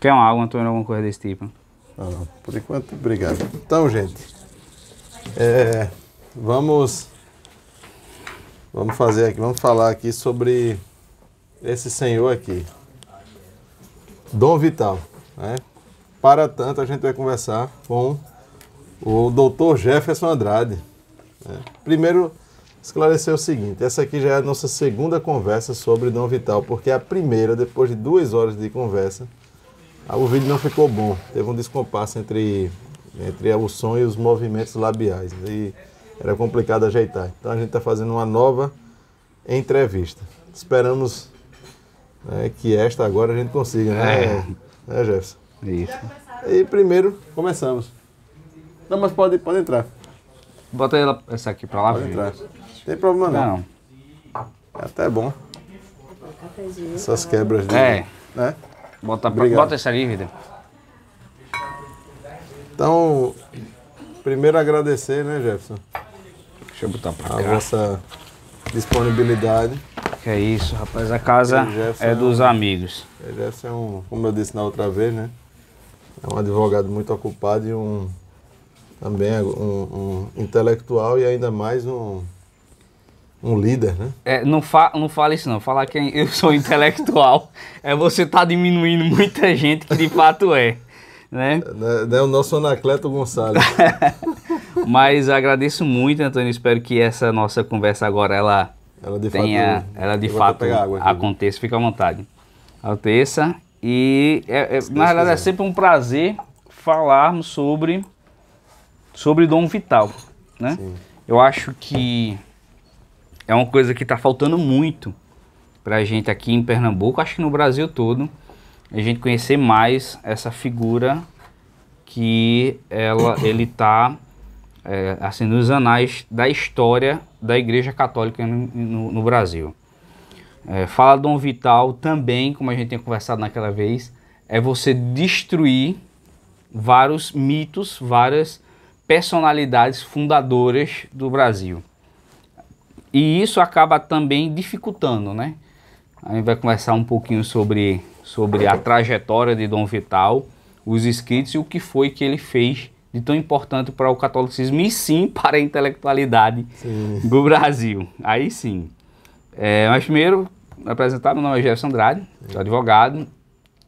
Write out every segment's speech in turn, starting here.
Quer uma água, Antônio, alguma coisa desse tipo? não. Por enquanto, obrigado. Então, gente, é, vamos vamos fazer aqui, vamos falar aqui sobre esse senhor aqui, Dom Vital. Né? Para tanto, a gente vai conversar com o doutor Jefferson Andrade. Né? Primeiro, esclarecer o seguinte: essa aqui já é a nossa segunda conversa sobre Dom Vital, porque é a primeira, depois de duas horas de conversa, ah, o vídeo não ficou bom. Teve um descompasso entre, entre o som e os movimentos labiais. E era complicado ajeitar. Então a gente está fazendo uma nova entrevista. Esperamos né, que esta agora a gente consiga, né, é. né Jefferson? Isso. E primeiro começamos. Não, mas pode, pode entrar. Bota ela, essa aqui para lá. Pode entrar. Não tem problema não. não. É até bom. Essas quebras dele, é. né? Bota, Obrigado. bota essa ali, Vitor. Então, primeiro agradecer, né, Jefferson? Deixa eu botar pra cá. A vossa disponibilidade. Que é isso, rapaz. A casa é dos é amigos. O Jefferson é um, como eu disse na outra vez, né? É um advogado muito ocupado e um também um, um intelectual e ainda mais um um líder, né? É, não, fa não fala isso não. Falar que eu sou intelectual é você estar tá diminuindo muita gente que de fato é. Né? É, o nosso Anacleto Gonçalves. Mas agradeço muito, Antônio. Espero que essa nossa conversa agora ela, ela de tenha, fato, ela de fato aconteça. Fica à vontade. Aconteça. E é, é, na verdade é sempre um prazer falarmos sobre sobre dom vital, né? Sim. Eu acho que é uma coisa que está faltando muito para a gente aqui em Pernambuco, acho que no Brasil todo, a gente conhecer mais essa figura que ela, ele está é, assim, nos anais da história da Igreja Católica no, no, no Brasil. É, fala Dom Vital também, como a gente tinha conversado naquela vez, é você destruir vários mitos, várias personalidades fundadoras do Brasil. E isso acaba também dificultando, né? A gente vai conversar um pouquinho sobre, sobre a trajetória de Dom Vital, os escritos e o que foi que ele fez de tão importante para o catolicismo e sim para a intelectualidade sim. do Brasil. Aí sim. É, mas primeiro, apresentar, meu nome é Jefferson Andrade, sou advogado.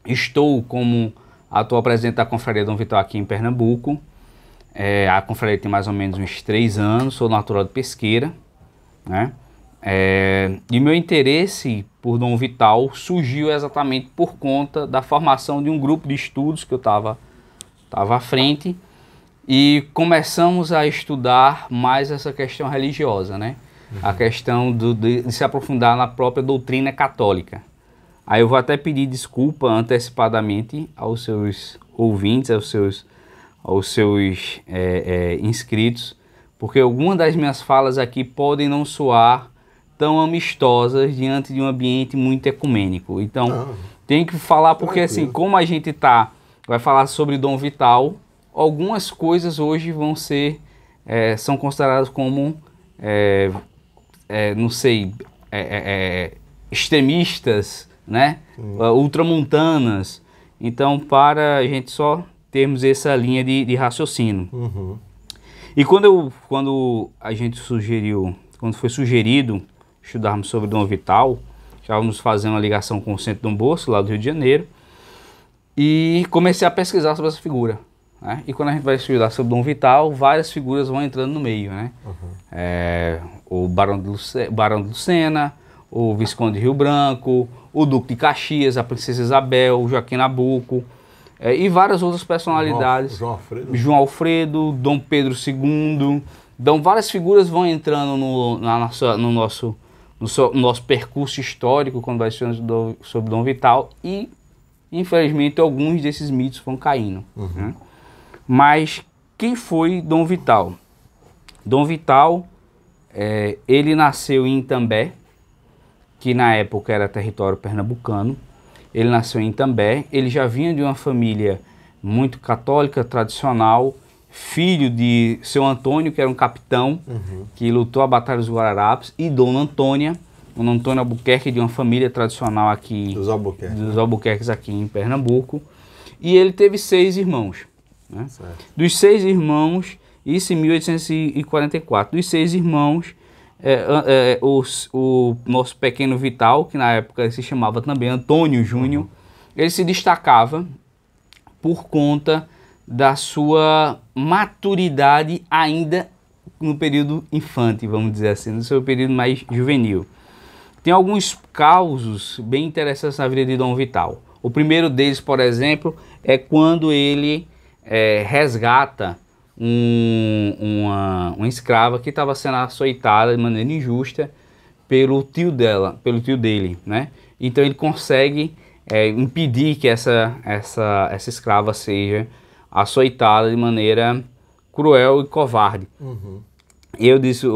Estou como atual presidente da Confraria Dom Vital aqui em Pernambuco. É, a confraria tem mais ou menos uns três anos, sou natural de Pesqueira. Né? É, e meu interesse por Dom Vital surgiu exatamente por conta da formação de um grupo de estudos que eu estava tava à frente e começamos a estudar mais essa questão religiosa, né? Uhum. A questão do, de, de se aprofundar na própria doutrina católica. Aí eu vou até pedir desculpa antecipadamente aos seus ouvintes, aos seus, aos seus é, é, inscritos, porque algumas das minhas falas aqui podem não soar tão amistosas diante de um ambiente muito ecumênico. Então, ah, tem que falar porque assim, tranquilo. assim, como a gente tá vai falar sobre dom vital, algumas coisas hoje vão ser é, são consideradas como é, é, não sei é, é, é, extremistas, né? Uh, ultramontanas. Então, para a gente só termos essa linha de, de raciocínio. Uhum. E quando, eu, quando a gente sugeriu, quando foi sugerido estudarmos sobre Dom Vital, estávamos fazendo uma ligação com o Centro Dom Bolso, lá do Rio de Janeiro, e comecei a pesquisar sobre essa figura. Né? E quando a gente vai estudar sobre Dom Vital, várias figuras vão entrando no meio. Né? Uhum. É, o Barão de, Lucena, Barão de Lucena, o Visconde de Rio Branco, o Duque de Caxias, a Princesa Isabel, o Joaquim Nabuco. É, e várias outras personalidades. João Alfredo. João Alfredo, Dom Pedro II. Então, várias figuras vão entrando no, na nossa, no, nosso, no, so, no nosso percurso histórico quando vai estudando sobre Dom Vital e, infelizmente, alguns desses mitos vão caindo. Uhum. Né? Mas quem foi Dom Vital? Dom Vital, é, ele nasceu em Itambé, que na época era território pernambucano. Ele nasceu em També, ele já vinha de uma família muito católica, tradicional, filho de seu Antônio, que era um capitão, uhum. que lutou a Batalha dos Guararapes, e Dona Antônia, Dona Antônia Albuquerque, de uma família tradicional aqui... Dos Albuquerques. Dos né? Albuquerques aqui em Pernambuco. E ele teve seis irmãos. Né? Dos seis irmãos, isso em 1844, dos seis irmãos, é, é, o nosso pequeno Vital, que na época se chamava também Antônio Júnior, uhum. ele se destacava por conta da sua maturidade ainda no período infante, vamos dizer assim, no seu período mais juvenil. Tem alguns causos bem interessantes na vida de Dom Vital. O primeiro deles, por exemplo, é quando ele é, resgata um, uma, uma escrava que estava sendo açoitada de maneira injusta pelo tio dela, pelo tio dele, né? Então ele consegue é, impedir que essa, essa, essa escrava seja açoitada de maneira cruel e covarde. Uhum. Eu disse,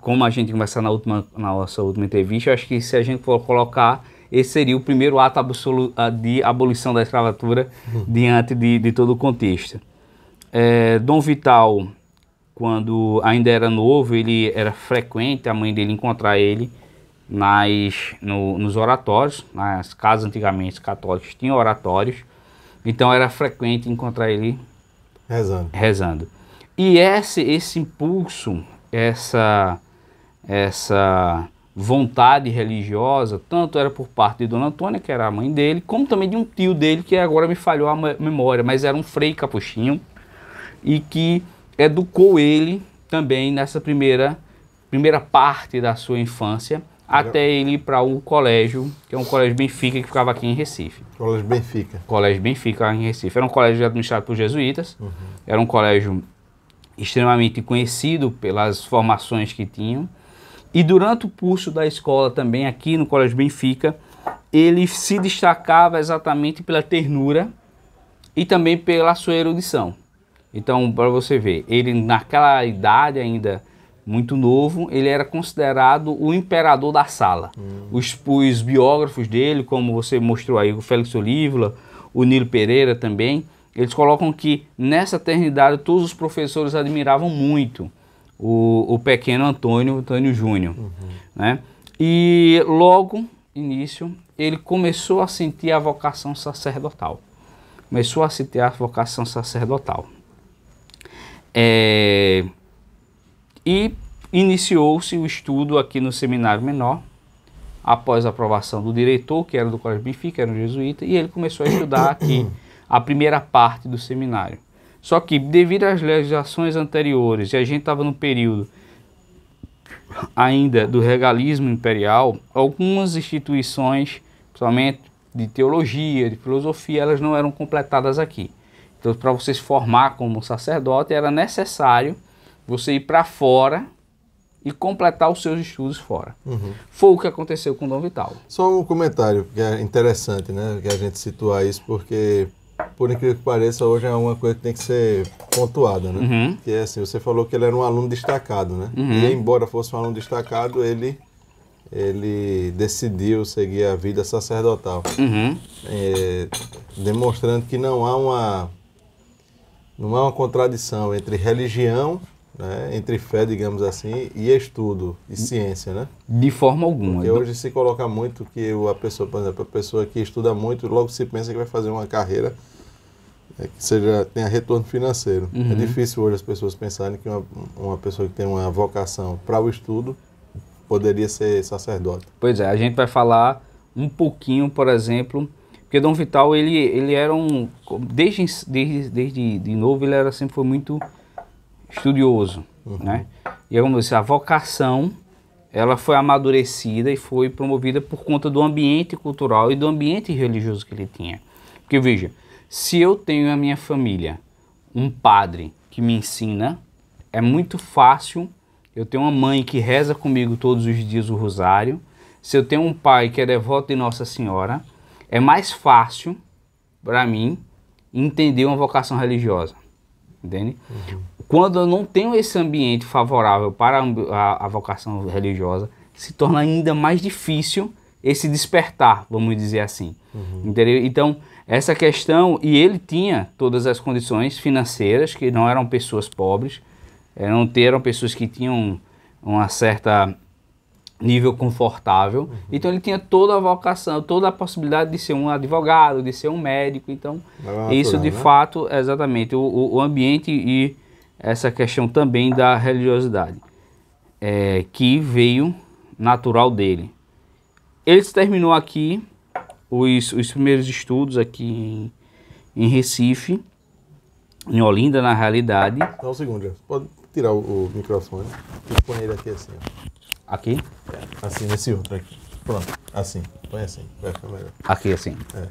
como a gente conversou na, última, na nossa última entrevista, eu acho que se a gente for colocar, esse seria o primeiro ato ah, de abolição da escravatura uhum. diante de, de todo o contexto. É, Dom Vital, quando ainda era novo, ele era frequente a mãe dele encontrar ele nas, no, nos oratórios, nas casas antigamente católicas tinham oratórios, então era frequente encontrar ele rezando. rezando. E esse, esse impulso, essa, essa vontade religiosa, tanto era por parte de Dona Antônia, que era a mãe dele, como também de um tio dele, que agora me falhou a memória, mas era um frei capuchinho e que educou ele também nessa primeira, primeira parte da sua infância, até ele ir para o um colégio, que é um colégio Benfica que ficava aqui em Recife. Colégio Benfica. Colégio Benfica em Recife. Era um colégio administrado por jesuítas, uhum. era um colégio extremamente conhecido pelas formações que tinham. E durante o curso da escola também, aqui no Colégio Benfica, ele se destacava exatamente pela ternura e também pela sua erudição. Então, para você ver, ele naquela idade ainda muito novo, ele era considerado o imperador da sala. Hum. Os, os, biógrafos dele, como você mostrou aí, o Félix Olívola, o Nilo Pereira também, eles colocam que nessa eternidade todos os professores admiravam muito o, o pequeno Antônio, Antônio Júnior. Uhum. Né? E logo, início, ele começou a sentir a vocação sacerdotal. Começou a sentir a vocação sacerdotal. É, e iniciou-se o estudo aqui no seminário menor, após a aprovação do diretor, que era do Colégio Benfica, era um jesuíta, e ele começou a estudar aqui a primeira parte do seminário. Só que, devido às legislações anteriores, e a gente estava no período ainda do regalismo imperial, algumas instituições, principalmente de teologia, de filosofia, elas não eram completadas aqui. Então, para você se formar como sacerdote, era necessário você ir para fora e completar os seus estudos fora. Uhum. Foi o que aconteceu com Dom Vital. Só um comentário que é interessante, né? Que a gente situar isso, porque, por incrível que pareça, hoje é uma coisa que tem que ser pontuada, né? Uhum. Que é assim, você falou que ele era um aluno destacado, né? Uhum. E embora fosse um aluno destacado, ele ele decidiu seguir a vida sacerdotal, uhum. é, demonstrando que não há uma não há uma contradição entre religião, né, entre fé, digamos assim, e estudo e ciência, né? De forma alguma. Porque hoje se coloca muito que a pessoa, por exemplo, a pessoa que estuda muito, logo se pensa que vai fazer uma carreira é, que seja tenha retorno financeiro. É uhum. É difícil hoje as pessoas pensarem que uma, uma pessoa que tem uma vocação para o estudo poderia ser sacerdote. Pois é, a gente vai falar um pouquinho, por exemplo, porque Dom Vital, ele, ele era um... Desde, desde, desde de novo, ele era, sempre foi muito estudioso, uhum. né? E como eu disse, a vocação, ela foi amadurecida e foi promovida por conta do ambiente cultural e do ambiente religioso que ele tinha. Porque, veja, se eu tenho a minha família um padre que me ensina, é muito fácil. Eu tenho uma mãe que reza comigo todos os dias o rosário. Se eu tenho um pai que é devoto de Nossa Senhora, é mais fácil para mim entender uma vocação religiosa. Entende? Uhum. Quando eu não tenho esse ambiente favorável para a, a vocação religiosa, se torna ainda mais difícil esse despertar, vamos dizer assim. Uhum. Entendeu? Então, essa questão, e ele tinha todas as condições financeiras, que não eram pessoas pobres, eram, eram pessoas que tinham uma certa nível confortável. Uhum. Então ele tinha toda a vocação, toda a possibilidade de ser um advogado, de ser um médico. Então natural, isso de né? fato, exatamente, o, o, ambiente e essa questão também da religiosidade, é, que veio natural dele. Ele terminou aqui os, os primeiros estudos aqui em, em, Recife, em Olinda na realidade. Dá então, um segundo, pode tirar o, o microfone e põe ele aqui assim. Aqui? Assim, nesse outro aqui. Pronto, assim. Põe assim, vai ficar melhor. Aqui assim. É.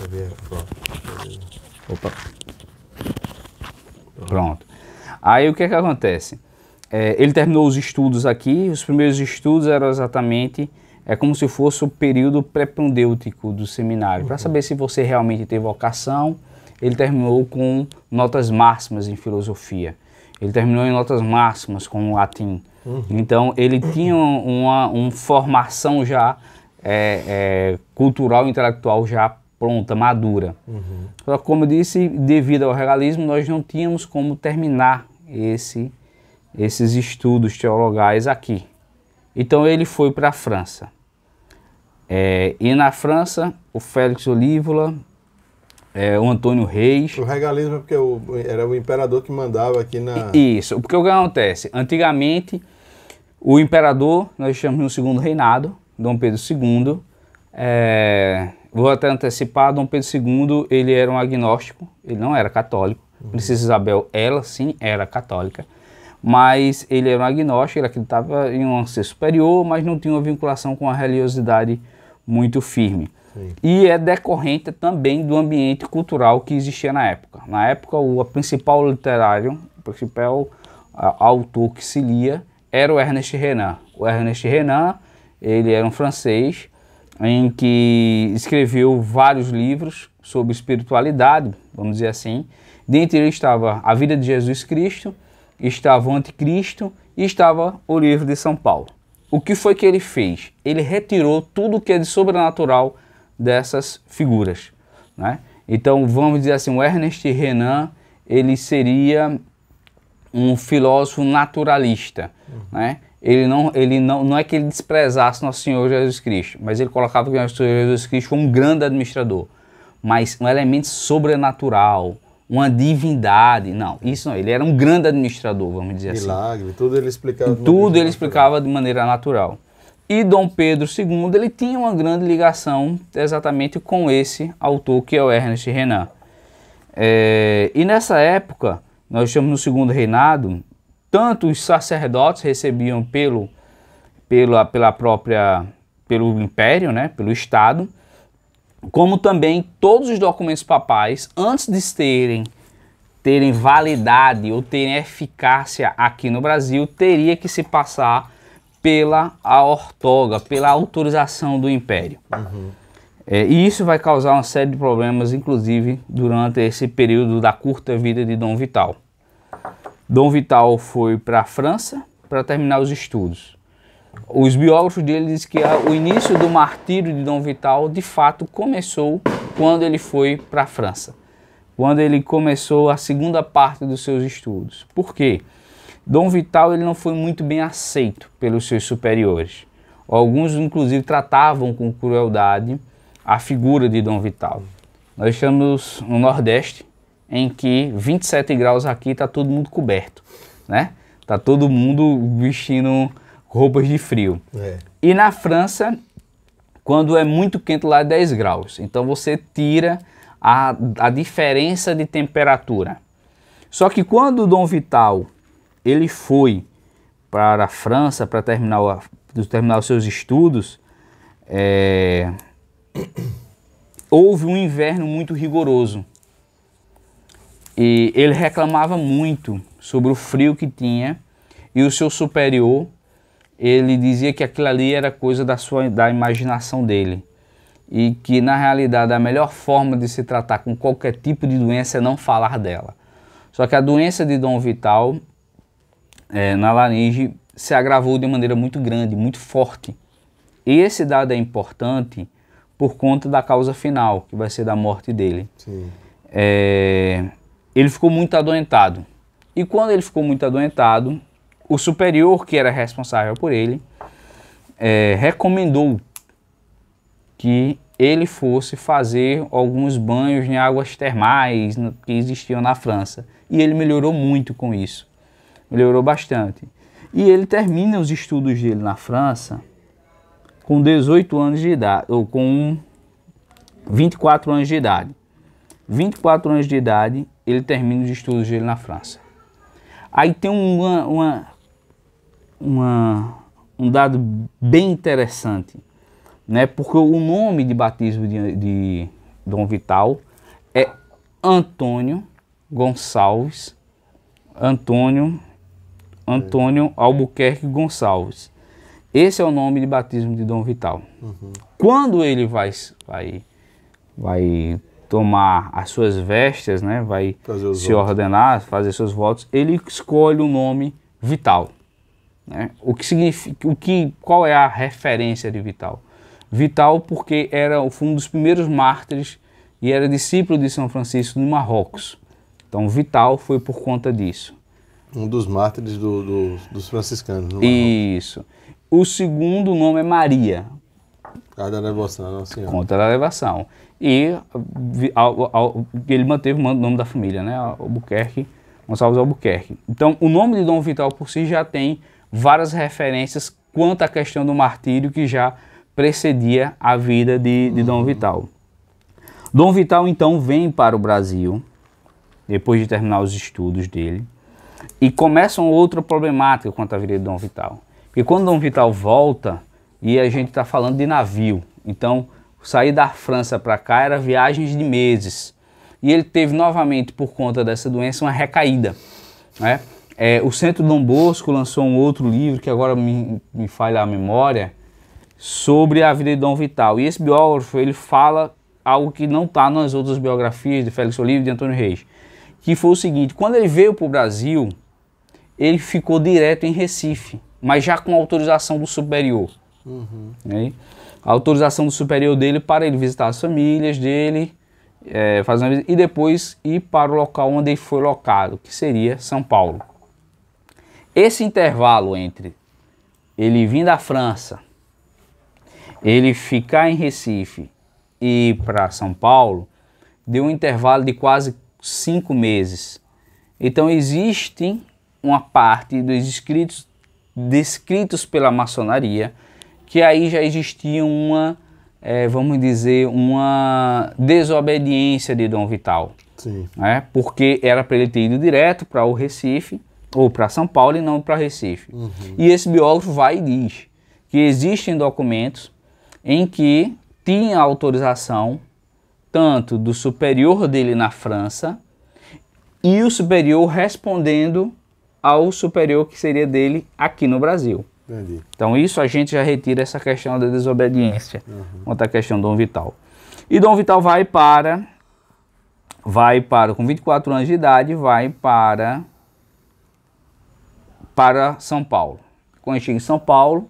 Vai ver, pronto. Opa. Pronto. Aí o que é que acontece? É, ele terminou os estudos aqui, os primeiros estudos eram exatamente é como se fosse o período prepondêutico do seminário, uhum. para saber se você realmente tem vocação. Ele terminou com notas máximas em filosofia. Ele terminou em notas máximas com latim. Uhum. Então, ele tinha uma, uma formação já é, é, cultural, intelectual já pronta, madura. Uhum. Só que, como eu disse, devido ao regalismo, nós não tínhamos como terminar esse, esses estudos teologais aqui. Então, ele foi para a França. É, e na França, o Félix Olívola, é, o Antônio Reis. O regalismo é porque o, era o imperador que mandava aqui na. Isso, porque o que acontece? Antigamente o imperador, nós chamamos no segundo reinado, Dom Pedro II. É, vou até antecipar, Dom Pedro II, ele era um agnóstico, ele não era católico. Uhum. Princesa Isabel, ela sim era católica, mas ele era um agnóstico, ele acreditava em um ser superior, mas não tinha uma vinculação com a religiosidade muito firme. Sim. E é decorrente também do ambiente cultural que existia na época. Na época, o principal literário, o principal a, autor que se lia era o Ernest Renan. O Ernest Renan, ele era um francês em que escreveu vários livros sobre espiritualidade, vamos dizer assim. Dentre eles estava A Vida de Jesus Cristo, estava o Anticristo e estava o livro de São Paulo. O que foi que ele fez? Ele retirou tudo que é de sobrenatural dessas figuras, né? Então, vamos dizer assim, o Ernest Renan, ele seria um filósofo naturalista. Uhum. Né? Ele, não, ele não, não é que ele desprezasse Nosso Senhor Jesus Cristo, mas ele colocava que Nosso Senhor Jesus Cristo foi um grande administrador, mas um elemento sobrenatural, uma divindade. Não, isso não. Ele era um grande administrador, vamos dizer Milagre, assim. Milagre, tudo ele explicava. Tudo ele explicava de maneira natural. E Dom Pedro II, ele tinha uma grande ligação exatamente com esse autor que é o Ernest Renan. É, e nessa época, nós estamos no segundo reinado, tanto os sacerdotes recebiam pelo, pela, pela própria, pelo império, né, pelo Estado, como também todos os documentos papais, antes de terem, terem validade ou terem eficácia aqui no Brasil, teria que se passar pela a ortoga, pela autorização do império. Uhum. É, e isso vai causar uma série de problemas, inclusive durante esse período da curta vida de Dom Vital. Dom Vital foi para a França para terminar os estudos. Os biógrafos dele dizem que o início do martírio de Dom Vital de fato começou quando ele foi para a França, quando ele começou a segunda parte dos seus estudos. Por quê? Dom Vital ele não foi muito bem aceito pelos seus superiores. Alguns, inclusive, tratavam com crueldade a figura de Dom Vital. Nós estamos no Nordeste, em que 27 graus aqui tá todo mundo coberto, né? Tá todo mundo vestindo roupas de frio. É. E na França, quando é muito quente lá é 10 graus. Então você tira a, a diferença de temperatura. Só que quando o Dom Vital ele foi para a França para terminar, terminar os seus estudos, é, houve um inverno muito rigoroso. E ele reclamava muito sobre o frio que tinha e o seu superior ele dizia que aquilo ali era coisa da sua da imaginação dele e que na realidade a melhor forma de se tratar com qualquer tipo de doença é não falar dela. Só que a doença de Dom Vital é, na laringe se agravou de maneira muito grande, muito forte. E esse dado é importante por conta da causa final, que vai ser da morte dele. Sim. É, ele ficou muito adoentado. E quando ele ficou muito adoentado, o superior que era responsável por ele é, recomendou que ele fosse fazer alguns banhos em águas termais que existiam na França. E ele melhorou muito com isso. Melhorou bastante. E ele termina os estudos dele na França com 18 anos de idade, ou com 24 anos de idade. 24 anos de idade, ele termina os estudos dele na França. Aí tem uma, uma, uma, um dado bem interessante, né? porque o nome de batismo de, de Dom Vital é Antônio Gonçalves, Antônio, Antônio é. Albuquerque Gonçalves. Esse é o nome de batismo de Dom Vital. Uhum. Quando ele vai, vai, vai tomar as suas vestes, né, vai se votos. ordenar, fazer seus votos, ele escolhe o nome Vital. Né? O que significa, o que, qual é a referência de Vital? Vital porque era o um dos primeiros mártires e era discípulo de São Francisco no Marrocos. Então Vital foi por conta disso. Um dos mártires do, do, dos franciscanos. No Isso. O segundo nome é Maria. Cada elevação, senhor. Contra a elevação. E ao, ao, ele manteve o nome da família, né? Albuquerque, Gonçalves Albuquerque. Então, o nome de Dom Vital por si já tem várias referências quanto à questão do martírio que já precedia a vida de, de uhum. Dom Vital. Dom Vital, então, vem para o Brasil, depois de terminar os estudos dele, e começa uma outra problemática quanto à vida de Dom Vital. Porque quando Dom Vital volta e a gente está falando de navio. Então, sair da França para cá era viagens de meses. E ele teve novamente, por conta dessa doença, uma recaída. Né? É, o Centro Dom Bosco lançou um outro livro, que agora me, me falha a memória, sobre a vida de Dom Vital. E esse biógrafo, ele fala algo que não está nas outras biografias de Félix Olivo e de Antônio Reis, que foi o seguinte, quando ele veio para o Brasil, ele ficou direto em Recife, mas já com autorização do superior. Uhum. Né? a autorização do superior dele para ele visitar as famílias dele, é, fazer uma, e depois ir para o local onde ele foi locado, que seria São Paulo. Esse intervalo entre ele vir da França, ele ficar em Recife e ir para São Paulo, deu um intervalo de quase cinco meses. Então existe uma parte dos escritos descritos pela maçonaria que aí já existia uma, é, vamos dizer, uma desobediência de Dom Vital. Sim. Né? Porque era para ele ter ido direto para o Recife, ou para São Paulo e não para Recife. Uhum. E esse biógrafo vai e diz que existem documentos em que tinha autorização tanto do superior dele na França e o superior respondendo ao superior que seria dele aqui no Brasil. Entendi. Então isso a gente já retira essa questão da desobediência uhum. quanto à questão do Dom Vital. E Dom Vital vai para, vai para, com 24 anos de idade, vai para, para São Paulo. Quando chega em São Paulo,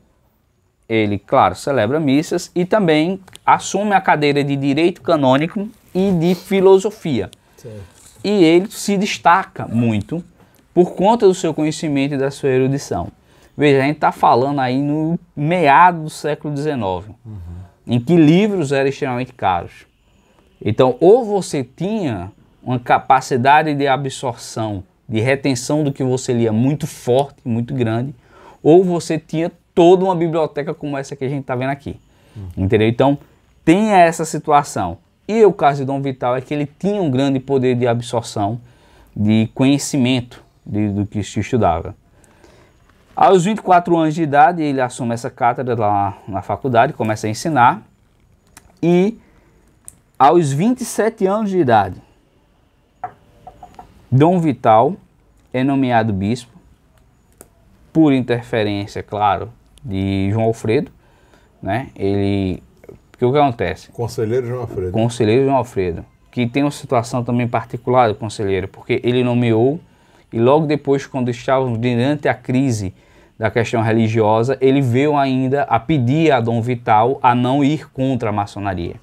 ele, claro, celebra missas e também assume a cadeira de Direito Canônico e de Filosofia. E ele se destaca muito por conta do seu conhecimento e da sua erudição. Veja, a gente está falando aí no meado do século XIX, uhum. em que livros eram extremamente caros. Então, ou você tinha uma capacidade de absorção, de retenção do que você lia muito forte, muito grande, ou você tinha toda uma biblioteca como essa que a gente está vendo aqui. Uhum. Entendeu? Então, tenha essa situação. E o caso de Dom Vital é que ele tinha um grande poder de absorção, de conhecimento de, do que se estudava. Aos 24 anos de idade, ele assume essa cátedra lá na faculdade, começa a ensinar. E aos 27 anos de idade, Dom Vital é nomeado bispo, por interferência, claro, de João Alfredo. Né? Ele. o que acontece? Conselheiro João Alfredo. Conselheiro João Alfredo. Que tem uma situação também particular do conselheiro, porque ele nomeou e logo depois, quando estávamos durante a crise da questão religiosa, ele veio ainda a pedir a Dom Vital a não ir contra a maçonaria.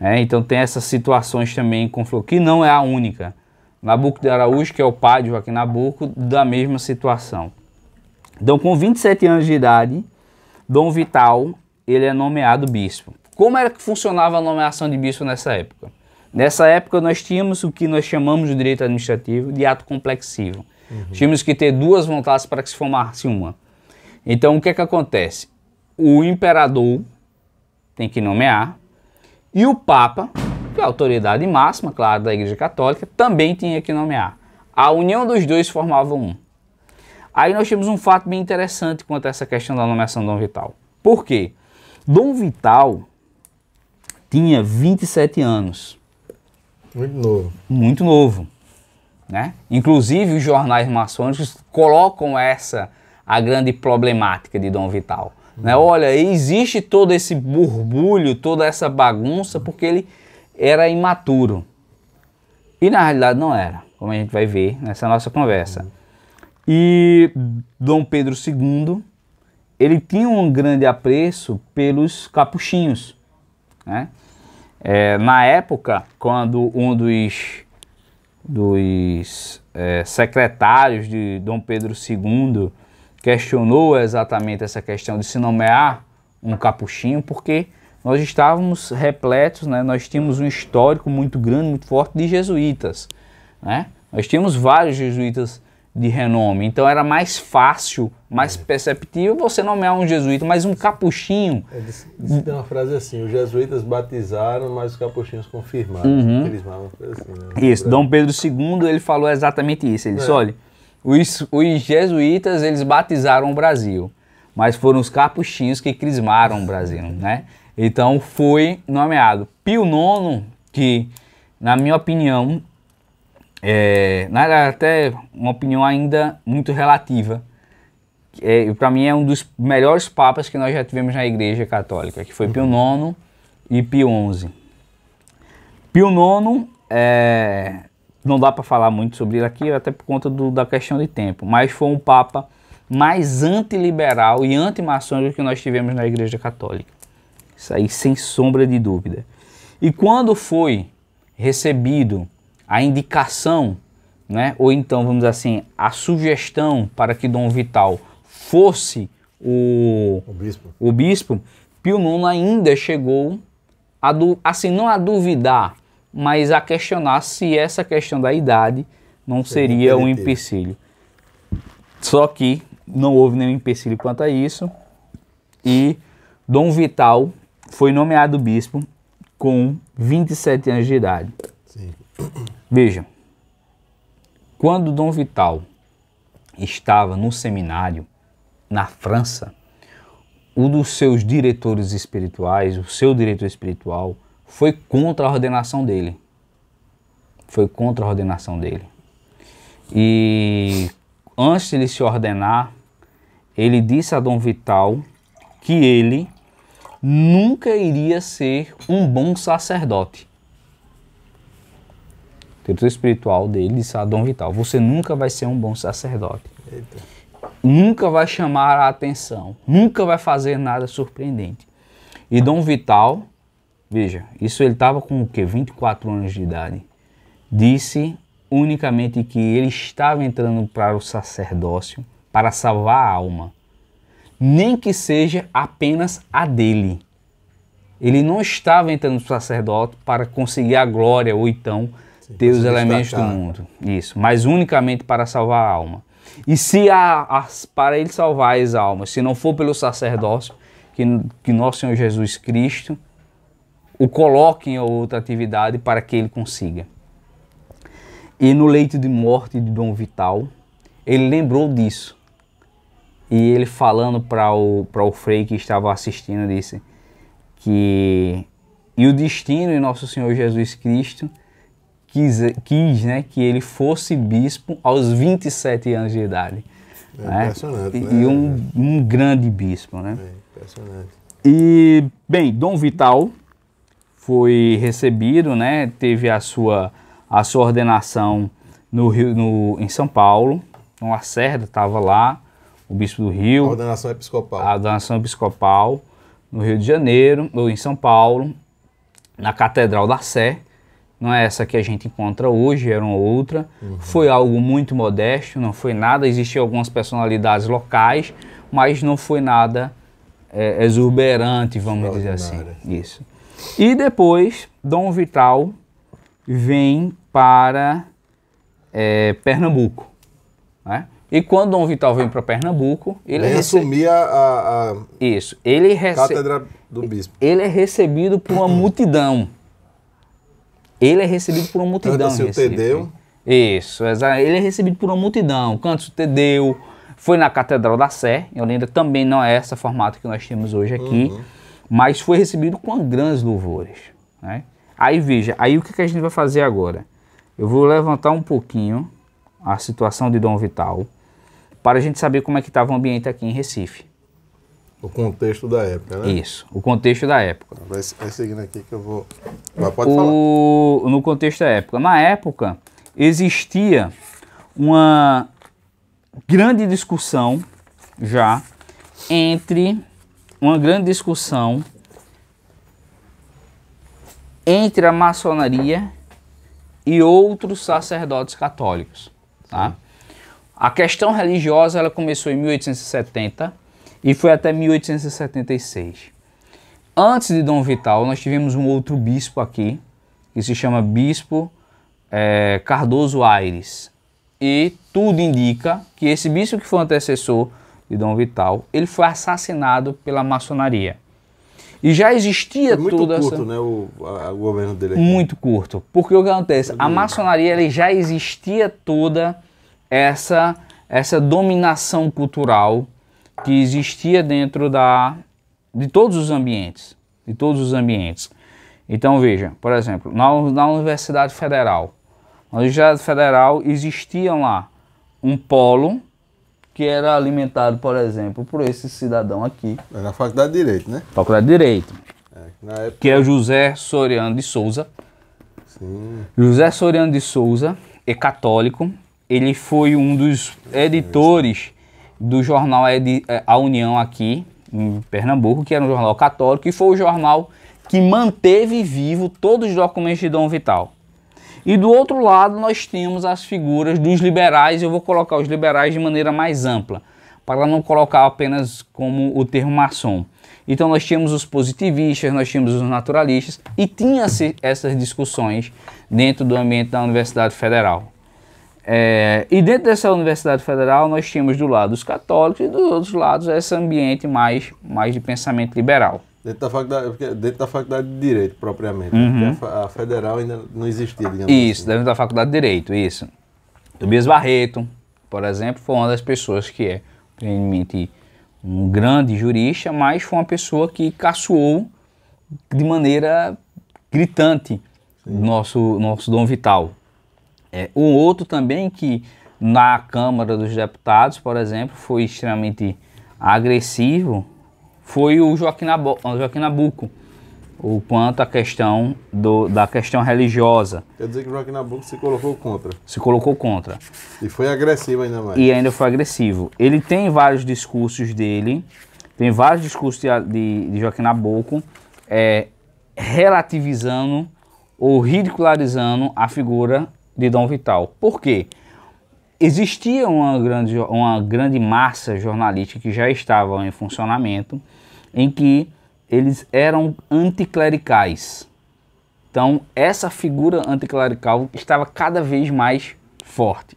É, então tem essas situações também conflito, que não é a única. Nabuco de Araújo, que é o pai de Joaquim Nabuco, da mesma situação. Então, com 27 anos de idade, Dom Vital ele é nomeado bispo. Como era que funcionava a nomeação de bispo nessa época? Nessa época, nós tínhamos o que nós chamamos de direito administrativo de ato complexivo. Uhum. Tínhamos que ter duas vontades para que se formasse uma. Então, o que é que acontece? O imperador tem que nomear e o Papa, que é a autoridade máxima, claro, da Igreja Católica, também tinha que nomear. A união dos dois formava um. Aí nós temos um fato bem interessante quanto a essa questão da nomeação de Dom Vital. Por quê? Dom Vital tinha 27 anos. Muito novo. Muito novo. Né? Inclusive, os jornais maçônicos colocam essa a grande problemática de Dom Vital. Né? Uhum. Né? Olha, existe todo esse burbulho, toda essa bagunça, porque ele era imaturo. E na realidade não era, como a gente vai ver nessa nossa conversa. Uhum. E Dom Pedro II, ele tinha um grande apreço pelos capuchinhos. Né? É, na época, quando um dos dos é, secretários de Dom Pedro II questionou exatamente essa questão de se nomear um capuchinho, porque nós estávamos repletos, né? nós tínhamos um histórico muito grande, muito forte de jesuítas. Né? Nós tínhamos vários jesuítas de renome. Então era mais fácil, mais é. perceptível você nomear um jesuíta, mas um capuchinho. É, tem uma frase assim: os jesuítas batizaram, mas os capuchinhos confirmaram. Uhum. Crismavam, assim, né? Isso. É. Dom Pedro II ele falou exatamente isso. Ele disse: é. olha, os, os jesuítas eles batizaram o Brasil, mas foram os capuchinhos que crismaram o Brasil, né? Então foi nomeado Pio IX, que na minha opinião é, é, até uma opinião ainda muito relativa. É, para mim é um dos melhores papas que nós já tivemos na Igreja Católica, que foi Pio IX e Pio XI. Pio IX, é, não dá para falar muito sobre ele aqui, até por conta do, da questão de tempo, mas foi um papa mais antiliberal e anti do que nós tivemos na Igreja Católica. Isso aí sem sombra de dúvida. E quando foi recebido a indicação, né, ou então, vamos dizer assim, a sugestão para que Dom Vital fosse o, o, bispo. o bispo, Pio IX ainda chegou a, du, assim, não a duvidar, mas a questionar se essa questão da idade não seria um empecilho. Só que não houve nenhum empecilho quanto a isso e Dom Vital foi nomeado bispo com 27 anos de idade. Veja, quando Dom Vital estava no seminário na França, um dos seus diretores espirituais, o seu diretor espiritual, foi contra a ordenação dele. Foi contra a ordenação dele. E antes de ele se ordenar, ele disse a Dom Vital que ele nunca iria ser um bom sacerdote diretor espiritual dele disse a Dom Vital: Você nunca vai ser um bom sacerdote. Eita. Nunca vai chamar a atenção. Nunca vai fazer nada surpreendente. E Dom Vital, veja, isso ele estava com o quê? 24 anos de idade. Disse unicamente que ele estava entrando para o sacerdócio para salvar a alma. Nem que seja apenas a dele. Ele não estava entrando para o sacerdote para conseguir a glória ou então ter os elementos destacar. do mundo. Isso, mas unicamente para salvar a alma. E se a, para ele salvar as almas, se não for pelo sacerdócio, que, que nosso Senhor Jesus Cristo o coloque em outra atividade para que ele consiga. E no leito de morte de Dom Vital, ele lembrou disso. E ele falando para o, pra o Frei que estava assistindo, disse que e o destino em nosso Senhor Jesus Cristo quis, quis né, que ele fosse bispo aos 27 anos de idade. É né? impressionante. E, né? e um, um, grande bispo. Né? É impressionante. E, bem, Dom Vital foi recebido, né, teve a sua, a sua ordenação no Rio, no, em São Paulo. o então, Lacerda estava lá, o bispo do Rio. A ordenação episcopal. A ordenação episcopal no Rio de Janeiro, ou em São Paulo, na Catedral da Sé não é essa que a gente encontra hoje, era uma outra. Uhum. Foi algo muito modesto, não foi nada. Existiam algumas personalidades locais, mas não foi nada é, exuberante, vamos dizer assim. Isso. E depois, Dom Vital vem para é, Pernambuco. Né? E quando Dom Vital vem para Pernambuco, ele, rece... assumia a, a, isso. Ele rece... cátedra do bispo. Ele é recebido por uma multidão. Ele é recebido por uma multidão. Canta-se o Tedeu. Isso, ele é recebido por uma multidão. Canta-se o Tedeu. Foi na Catedral da Sé, em Olinda, também não é esse formato que nós temos hoje aqui, uhum. mas foi recebido com grandes louvores. Né? Aí veja, aí o que, que a gente vai fazer agora? Eu vou levantar um pouquinho a situação de Dom Vital para a gente saber como é que estava o ambiente aqui em Recife. O contexto da época, né? Isso, o contexto da época. Vai, vai seguindo aqui que eu vou. Mas pode o, falar. No contexto da época. Na época, existia uma grande discussão já entre. Uma grande discussão entre a maçonaria e outros sacerdotes católicos. Tá? A questão religiosa ela começou em 1870 e foi até 1876. Antes de Dom Vital, nós tivemos um outro bispo aqui, que se chama Bispo é, Cardoso Aires. E tudo indica que esse bispo que foi antecessor de Dom Vital, ele foi assassinado pela maçonaria. E já existia muito toda curto, essa... né, o, a, o governo dele aqui. Muito curto. Porque o que acontece? A maçonaria ele já existia toda essa, essa dominação cultural que existia dentro da de todos os ambientes, de todos os ambientes. Então veja, por exemplo, na, na Universidade Federal, na Universidade Federal existiam lá um polo que era alimentado, por exemplo, por esse cidadão aqui. na Faculdade de Direito, né? Faculdade de Direito. É, época... Que é o José Soriano de Souza. Sim. José Soriano de Souza é católico. Ele foi um dos editores do jornal é, A União aqui em Pernambuco, que era um jornal católico, e foi o jornal que manteve vivo todos os documentos de Dom Vital. E do outro lado nós temos as figuras dos liberais, eu vou colocar os liberais de maneira mais ampla, para não colocar apenas como o termo maçom. Então nós tínhamos os positivistas, nós tínhamos os naturalistas e tinha-se essas discussões dentro do ambiente da Universidade Federal. É, e dentro dessa Universidade Federal nós tínhamos do lado os católicos e dos outros lados esse ambiente mais, mais de pensamento liberal. Dentro da faculdade, dentro da faculdade de Direito, propriamente. Uhum. A, a, federal ainda não existia, digamos Isso, assim. dentro da faculdade de Direito, isso. Tobias Barreto, por exemplo, foi uma das pessoas que é realmente um grande jurista, mas foi uma pessoa que caçoou de maneira gritante nosso, nosso Dom Vital. É, um outro também que na Câmara dos Deputados, por exemplo, foi extremamente agressivo foi o Joaquim, Nabo, Joaquim Nabuco. O quanto à questão do, da questão religiosa. Quer dizer que o Joaquim Nabuco se colocou contra. Se colocou contra. E foi agressivo ainda mais. E ainda foi agressivo. Ele tem vários discursos dele, tem vários discursos de, de, de Joaquim Nabuco, é, relativizando ou ridicularizando a figura de Dom Vital. Por quê? Existia uma grande, uma grande massa jornalística que já estava em funcionamento, em que eles eram anticlericais. Então, essa figura anticlerical estava cada vez mais forte.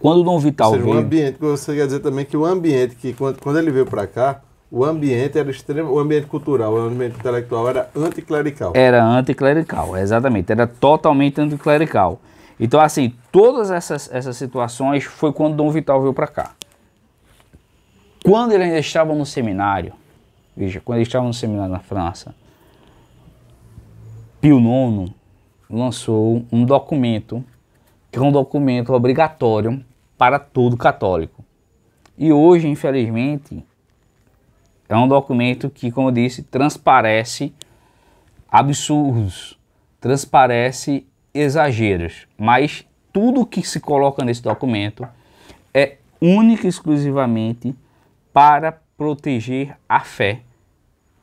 Quando Dom Vital Ou seja, veio... O ambiente, você quer dizer também que o ambiente que, quando, quando ele veio para cá, o ambiente era extremo, o ambiente cultural, o ambiente intelectual era anticlerical. Era anticlerical, exatamente, era totalmente anticlerical. Então, assim, todas essas, essas situações foi quando Dom Vital veio para cá. Quando ele ainda estava no seminário, veja, quando ele estava no seminário na França, Pio IX lançou um documento, que é um documento obrigatório para todo católico. E hoje, infelizmente, então é um documento que, como eu disse, transparece absurdos, transparece exageros, mas tudo que se coloca nesse documento é única e exclusivamente para proteger a fé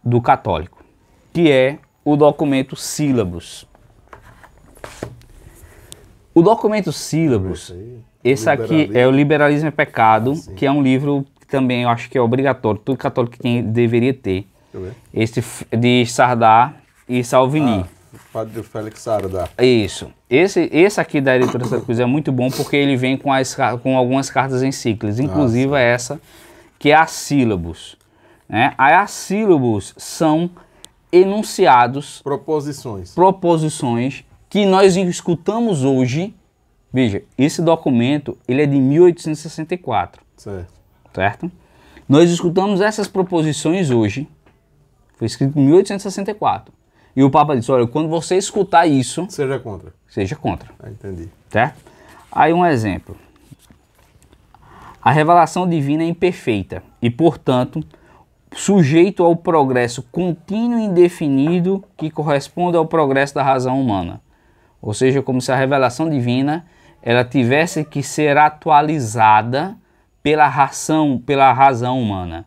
do católico, que é o documento sílabos. O documento sílabos, esse aqui é o Liberalismo é Pecado, ah, que é um livro também eu acho que é obrigatório, todo católico tem, deveria ter. Esse de Sardá e Salvini. Ah, o padre Félix Sardá. Isso. Esse, esse aqui da Editora Santa Cruz é muito bom porque ele vem com, as, com algumas cartas encíclicas ah, inclusive essa, que é a sílabos. Né? Aí as sílabos são enunciados. Proposições. Proposições que nós escutamos hoje. Veja, esse documento ele é de 1864. Certo certo? Nós escutamos essas proposições hoje, foi escrito em 1864. E o Papa disse: olha, quando você escutar isso. Seja contra. Seja contra. Ah, entendi. Certo? Aí um exemplo. A revelação divina é imperfeita e, portanto, sujeito ao progresso contínuo e indefinido que corresponde ao progresso da razão humana. Ou seja, como se a revelação divina ela tivesse que ser atualizada pela ração, pela razão humana.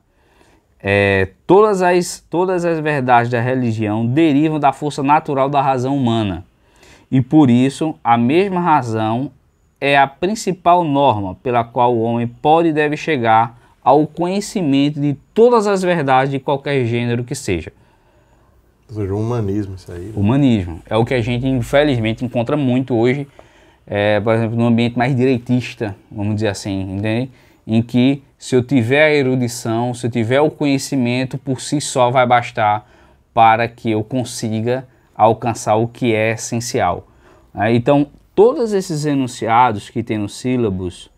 É, todas, as, todas as verdades da religião derivam da força natural da razão humana. E por isso, a mesma razão é a principal norma pela qual o homem pode e deve chegar ao conhecimento de todas as verdades de qualquer gênero que seja. Ou seja, o humanismo, isso aí. Né? Humanismo. É o que a gente, infelizmente, encontra muito hoje, é, por exemplo, no ambiente mais direitista, vamos dizer assim, entende? em que se eu tiver a erudição, se eu tiver o conhecimento, por si só vai bastar para que eu consiga alcançar o que é essencial. É, então, todos esses enunciados que tem no sílabos,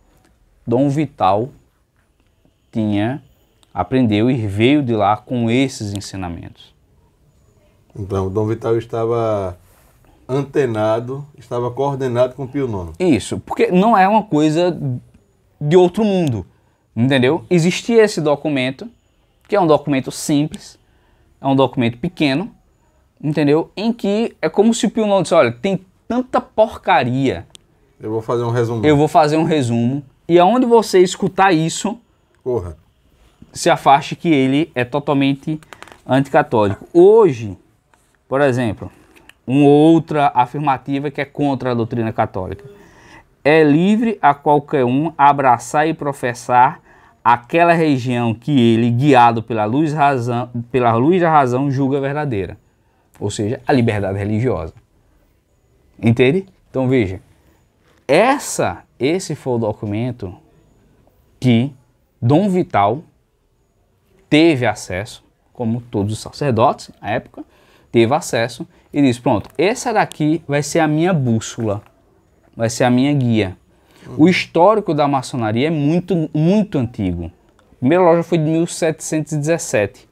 Dom Vital tinha, aprendeu e veio de lá com esses ensinamentos. Então, Dom Vital estava antenado, estava coordenado com o Pio IX. Isso, porque não é uma coisa de outro mundo, entendeu? Existia esse documento, que é um documento simples, é um documento pequeno, entendeu? Em que é como se o Pio não disse, olha, tem tanta porcaria. Eu vou fazer um resumo. Eu vou fazer um resumo. E aonde você escutar isso, Porra. se afaste que ele é totalmente anticatólico. Hoje, por exemplo, uma outra afirmativa que é contra a doutrina católica é livre a qualquer um abraçar e professar aquela região que ele, guiado pela luz, razão, pela luz da razão, julga verdadeira. Ou seja, a liberdade religiosa. Entende? Então veja, essa, esse foi o documento que Dom Vital teve acesso, como todos os sacerdotes na época, teve acesso e disse: Pronto, essa daqui vai ser a minha bússola vai ser a minha guia. O histórico da maçonaria é muito, muito antigo. A primeira loja foi de 1717,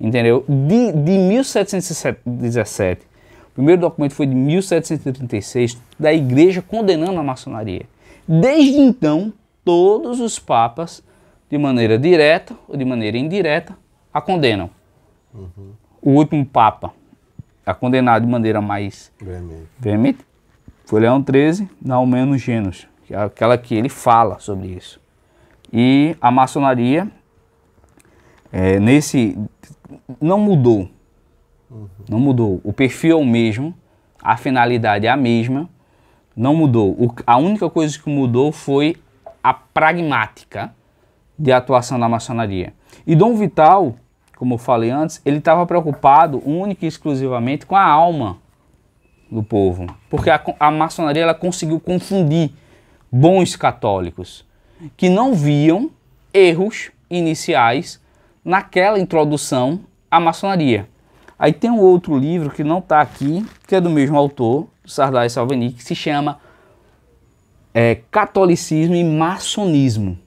entendeu? De, de 1717. O primeiro documento foi de 1736, da igreja condenando a maçonaria. Desde então, todos os papas, de maneira direta ou de maneira indireta, a condenam. Uhum. O último papa a condenar de maneira mais veemente. Foi Leão 13, Naumeno Genos, que é aquela que ele fala sobre isso. E a maçonaria, é, nesse, não mudou. Uhum. Não mudou. O perfil é o mesmo, a finalidade é a mesma, não mudou. O, a única coisa que mudou foi a pragmática de atuação da maçonaria. E Dom Vital, como eu falei antes, ele estava preocupado única e exclusivamente com a alma do povo, porque a, a maçonaria ela conseguiu confundir bons católicos que não viam erros iniciais naquela introdução à maçonaria. Aí tem um outro livro que não está aqui, que é do mesmo autor, Sardar Salvini, que se chama é, Catolicismo e Maçonismo.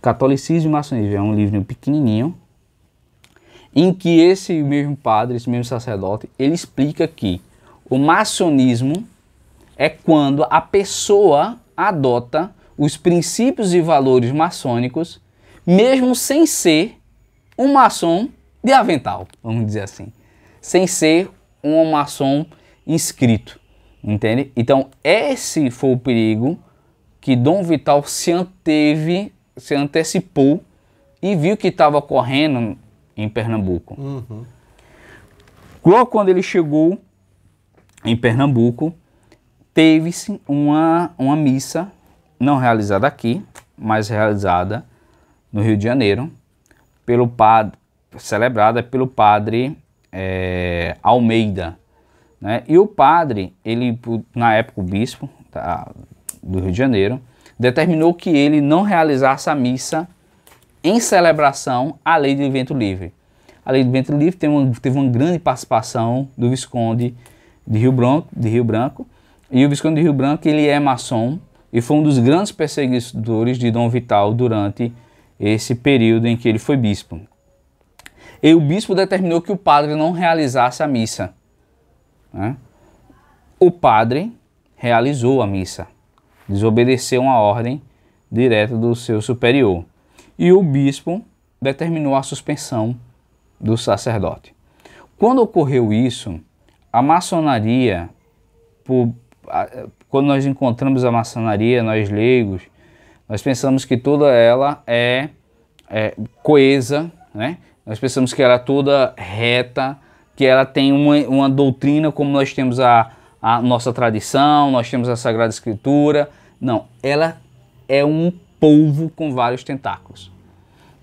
Catolicismo e Maçonismo é um livro pequenininho, em que esse mesmo padre, esse mesmo sacerdote, ele explica que o maçonismo é quando a pessoa adota os princípios e valores maçônicos, mesmo sem ser um maçom de avental, vamos dizer assim, sem ser um maçom inscrito, entende? Então, esse foi o perigo que Dom Vital se anteve, se antecipou e viu que estava correndo em Pernambuco. Uhum. Logo quando ele chegou em Pernambuco, teve-se uma, uma missa, não realizada aqui, mas realizada no Rio de Janeiro, pelo padre, celebrada pelo padre é, Almeida. Né? E o padre, ele na época o bispo tá, do Rio de Janeiro, determinou que ele não realizasse a missa em celebração à Lei do Vento Livre. A Lei do Vento Livre teve uma, teve uma grande participação do Visconde de Rio, Branco, de Rio Branco. E o Visconde de Rio Branco ele é maçom e foi um dos grandes perseguidores de Dom Vital durante esse período em que ele foi bispo. E o bispo determinou que o padre não realizasse a missa. Né? O padre realizou a missa, desobedeceu uma ordem direta do seu superior e o bispo determinou a suspensão do sacerdote. Quando ocorreu isso, a maçonaria, por, a, quando nós encontramos a maçonaria, nós leigos, nós pensamos que toda ela é, é coesa, né? nós pensamos que ela é toda reta, que ela tem uma, uma doutrina como nós temos a, a nossa tradição, nós temos a Sagrada Escritura. Não, ela é um polvo com vários tentáculos.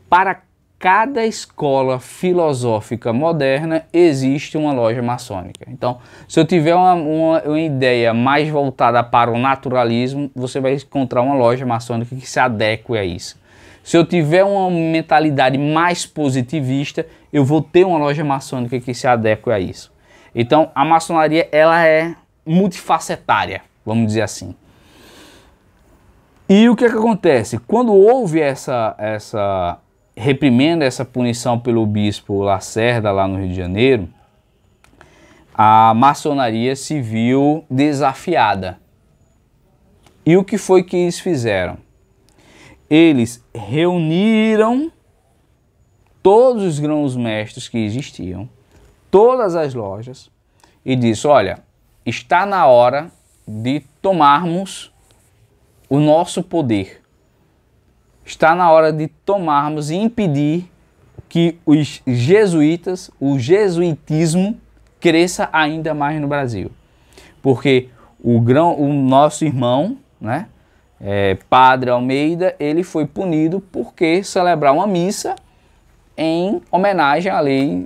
Para cada escola filosófica moderna existe uma loja maçônica. Então, se eu tiver uma, uma, uma, ideia mais voltada para o naturalismo, você vai encontrar uma loja maçônica que se adeque a isso. Se eu tiver uma mentalidade mais positivista, eu vou ter uma loja maçônica que se adeque a isso. Então, a maçonaria ela é multifacetária, vamos dizer assim. E o que, é que acontece? Quando houve essa, essa reprimenda, essa punição pelo bispo Lacerda lá no Rio de Janeiro, a maçonaria se viu desafiada. E o que foi que eles fizeram? Eles reuniram todos os grãos mestres que existiam, todas as lojas, e disse: Olha, está na hora de tomarmos o nosso poder. Está na hora de tomarmos e impedir que os jesuítas, o jesuitismo, cresça ainda mais no Brasil. Porque o, grão, o nosso irmão, né, é, Padre Almeida, ele foi punido porque celebrar uma missa em homenagem à lei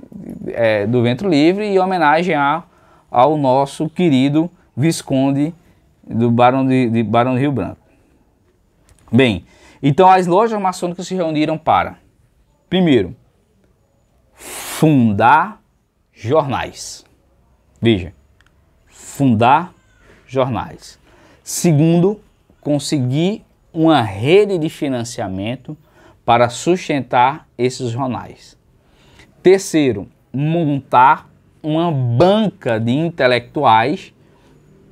é, do ventre livre e homenagem a, ao nosso querido Visconde do Barão de, de Barão do Rio Branco. Bem, então as lojas maçônicas se reuniram para, primeiro, fundar jornais. Veja, fundar jornais. Segundo, conseguir uma rede de financiamento para sustentar esses jornais. Terceiro, montar uma banca de intelectuais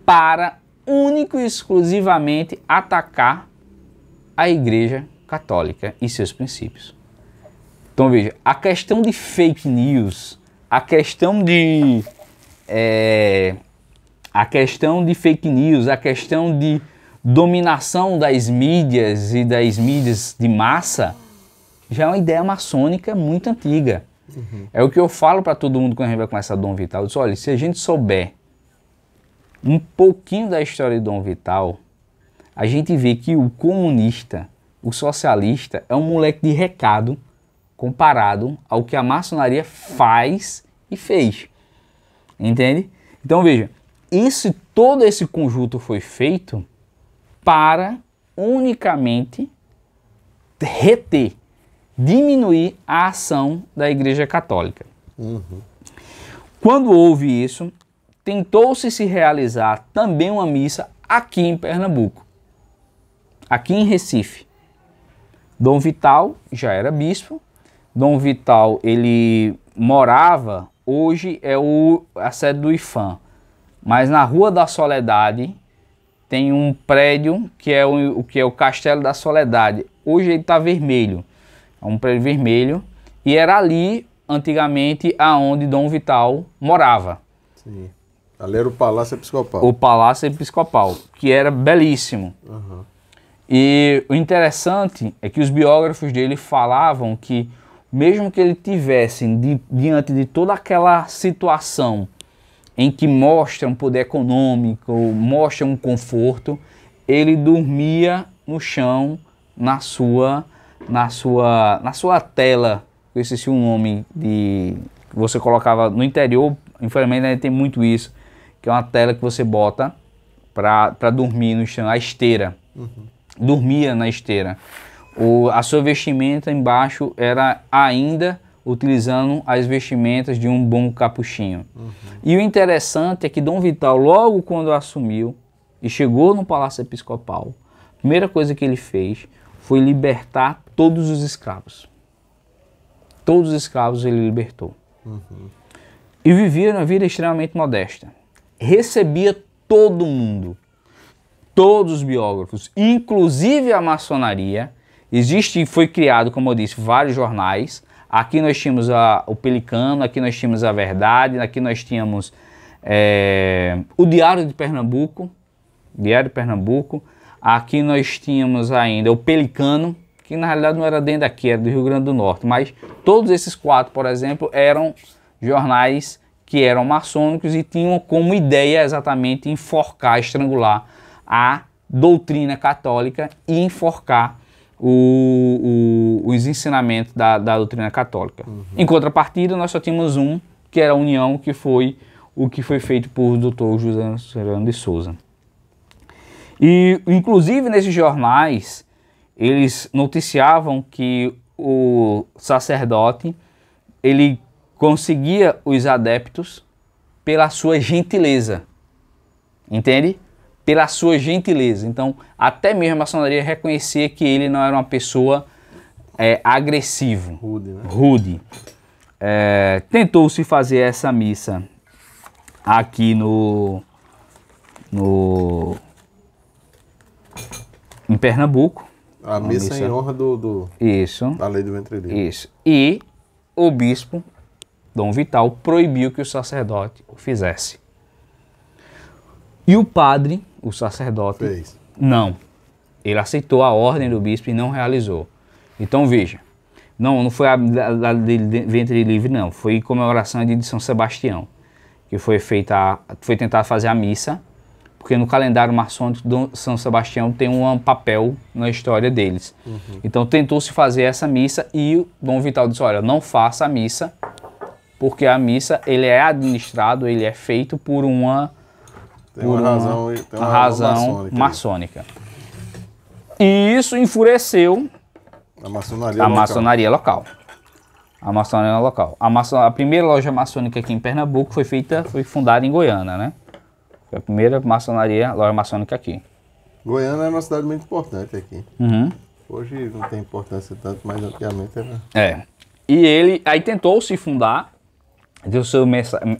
para único e exclusivamente atacar a Igreja Católica e seus princípios. Então veja, a questão de fake news, a questão de é, a questão de fake news, a questão de dominação das mídias e das mídias de massa, já é uma ideia maçônica muito antiga. Uhum. É o que eu falo para todo mundo quando a gente vai começar Dom Vital. Eu disse, olha, se a gente souber um pouquinho da história de Dom Vital, a gente vê que o comunista, o socialista, é um moleque de recado comparado ao que a maçonaria faz e fez. Entende? Então veja, esse todo esse conjunto foi feito para unicamente reter, diminuir a ação da Igreja Católica. Uhum. Quando houve isso, tentou-se se realizar também uma missa aqui em Pernambuco aqui em Recife. Dom Vital já era bispo. Dom Vital ele morava, hoje é o, a sede do IFAM, mas na Rua da Soledade tem um prédio que é o, que é o Castelo da Soledade. Hoje ele está vermelho, é um prédio vermelho e era ali antigamente aonde Dom Vital morava. Sim. Ali era o Palácio Episcopal. O Palácio Episcopal, que era belíssimo. Uhum. E o interessante é que os biógrafos dele falavam que, mesmo que ele tivesse di diante de toda aquela situação em que mostra um poder econômico, mostra um conforto, ele dormia no chão na sua na sua na sua tela. Eu esqueci o nome de você colocava no interior, infelizmente ainda né, tem muito isso, que é uma tela que você bota para dormir no chão, a esteira. Uhum dormia na esteira. O, a sua vestimenta embaixo era ainda utilizando as vestimentas de um bom capuchinho. Uhum. E o interessante é que Dom Vital, logo quando assumiu e chegou no Palácio Episcopal, a primeira coisa que ele fez foi libertar todos os escravos. Todos os escravos ele libertou. Uhum. E vivia uma vida extremamente modesta. Recebia todo mundo todos os biógrafos, inclusive a maçonaria. Existe, foi criado, como eu disse, vários jornais. Aqui nós tínhamos a, o Pelicano, aqui nós tínhamos a Verdade, aqui nós tínhamos é, o Diário de Pernambuco, Diário de Pernambuco. Aqui nós tínhamos ainda o Pelicano, que na realidade não era dentro daqui, era do Rio Grande do Norte. Mas todos esses quatro, por exemplo, eram jornais que eram maçônicos e tinham como ideia exatamente enforcar, estrangular a doutrina católica e enforcar o, o, os ensinamentos da, da doutrina católica. Uhum. Em contrapartida, nós só tínhamos um, que era a união, que foi o que foi feito por Dr. José Serrano de Souza. E, inclusive, nesses jornais, eles noticiavam que o sacerdote, ele conseguia os adeptos pela sua gentileza. Entende? pela sua gentileza. Então, até mesmo a maçonaria reconhecia que ele não era uma pessoa é, agressivo, rude. Né? rude. É, Tentou-se fazer essa missa aqui no, no em Pernambuco. A missa, missa, em honra do, do isso da lei do ventre livre. Isso. E o bispo Dom Vital proibiu que o sacerdote o fizesse. E o padre o sacerdote. Fez. Não. Ele aceitou a ordem do bispo e não realizou. Então veja, não, não foi a, a, a de ventre livre, não. Foi comemoração de São Sebastião, que foi feita, foi tentar fazer a missa, porque no calendário maçônico São Sebastião tem um papel na história deles. Uhum. Então tentou-se fazer essa missa e o Dom Vital disse: olha, não faça a missa, porque a missa ele é administrado, ele é feito por uma tem uma, razão, uma, tem uma razão, maçônica. E isso enfureceu a maçonaria, a local. maçonaria local. A maçonaria local. A, maçon... a primeira loja maçônica aqui em Pernambuco foi feita, foi fundada em Goiânia, né? Foi a primeira maçonaria, loja maçônica aqui. Goiânia é uma cidade muito importante aqui. Uhum. Hoje não tem importância tanto, mas antigamente era. É. E ele aí tentou se fundar, deu seu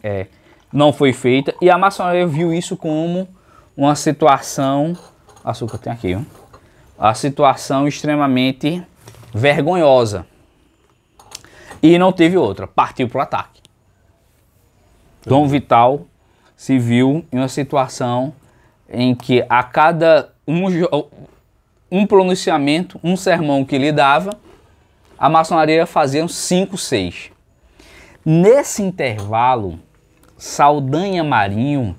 é, não foi feita e a maçonaria viu isso como uma situação, açúcar tem aqui, ó, a situação extremamente vergonhosa. E não teve outra, partiu para o ataque. Dom Vital se viu em uma situação em que a cada um, um pronunciamento, um sermão que ele dava, a maçonaria fazia uns 5, 6. Nesse intervalo, Saldanha Marinho.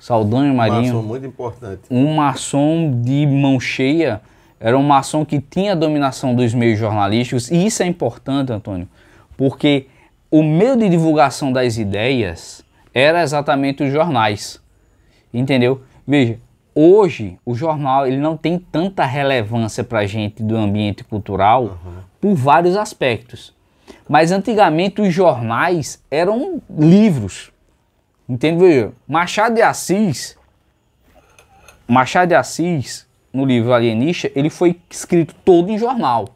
Saldanha Marinho. Um maçom muito importante. Um maçom de mão cheia. Era um maçom que tinha dominação dos meios jornalísticos. E isso é importante, Antônio, porque o meio de divulgação das ideias era exatamente os jornais. Entendeu? Veja, hoje o jornal ele não tem tanta relevância para a gente do ambiente cultural uhum. por vários aspectos. Mas antigamente os jornais eram livros. Entendeu? Machado de Assis, Machado de Assis, no livro Alienista, ele foi escrito todo em jornal.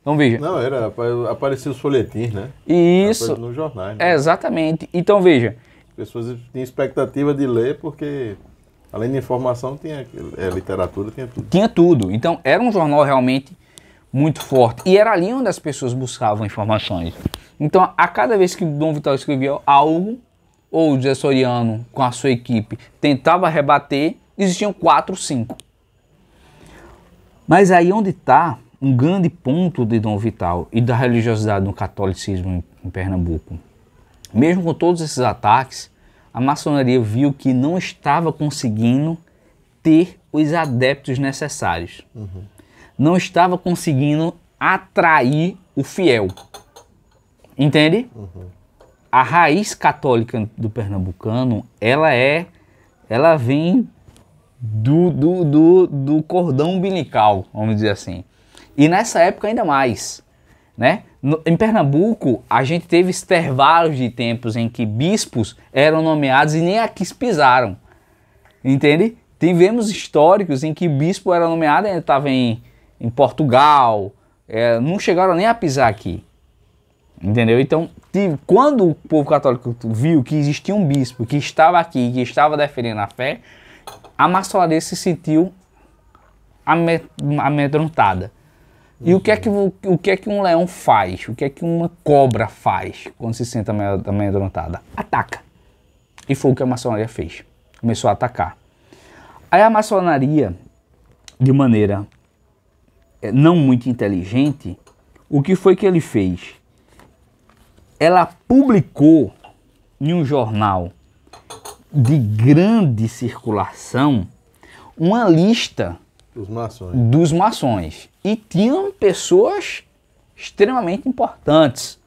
Então veja. Não, era, apareciam os folhetins, né? Isso. Apareceu nos Né? É, exatamente. Então veja. As pessoas tinham expectativa de ler porque Além de informação, tinha é, literatura, tinha tudo. Tinha tudo. Então, era um jornal realmente muito forte. E era ali onde as pessoas buscavam informações. Então, a cada vez que Dom Vital escrevia algo, ou o José Soriano com a sua equipe tentava rebater, existiam quatro, cinco. Mas aí onde está um grande ponto de Dom Vital e da religiosidade no catolicismo em, em Pernambuco. Mesmo com todos esses ataques, a maçonaria viu que não estava conseguindo ter os adeptos necessários. Uhum. Não estava conseguindo atrair o fiel. Entende? Uhum a raiz católica do pernambucano, ela é, ela vem do, do, do, do cordão umbilical, vamos dizer assim. E nessa época ainda mais, né? No, em Pernambuco, a gente teve intervalos de tempos em que bispos eram nomeados e nem aqui pisaram, entende? Tivemos históricos em que bispo era nomeado e estava em, em Portugal, é, não chegaram nem a pisar aqui, entendeu? Então quando o povo católico viu que existia um bispo que estava aqui, que estava defendendo a fé, a maçonaria se sentiu amedrontada. E uhum. o que, é que, o que é que um leão faz? O que é que uma cobra faz quando se sente amedrontada? Ataca. E foi o que a maçonaria fez. Começou a atacar. Aí a maçonaria, de maneira eh, não muito inteligente, o que foi que ele fez? ela publicou em um jornal de grande circulação uma lista dos maçons. dos maçons. E tinham pessoas extremamente importantes.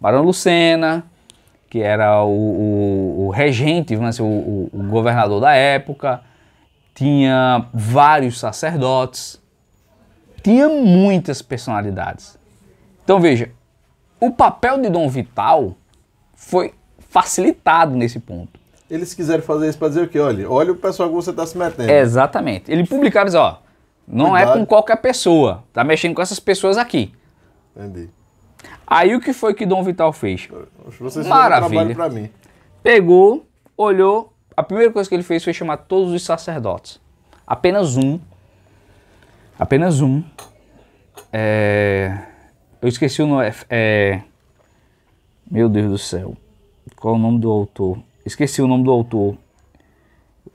Barão Lucena, que era o, o, o regente, vamos o, o governador da época, tinha vários sacerdotes, tinha muitas personalidades. Então veja, o papel de Dom Vital foi facilitado nesse ponto. Eles quiseram fazer isso para dizer o quê? Olha, olha o pessoal que você está se metendo. exatamente. Ele publicava e ó, não é Cuidado. é com qualquer pessoa, tá mexendo com essas pessoas aqui. Entendi. Aí o que foi que Dom Vital fez? Você Maravilha. Para mim. Pegou, olhou, a primeira coisa que ele fez foi chamar todos os sacerdotes. Apenas um. Apenas um. É eu esqueci o nome. É, é, meu Deus do céu. Qual o nome do autor? Esqueci o nome do autor.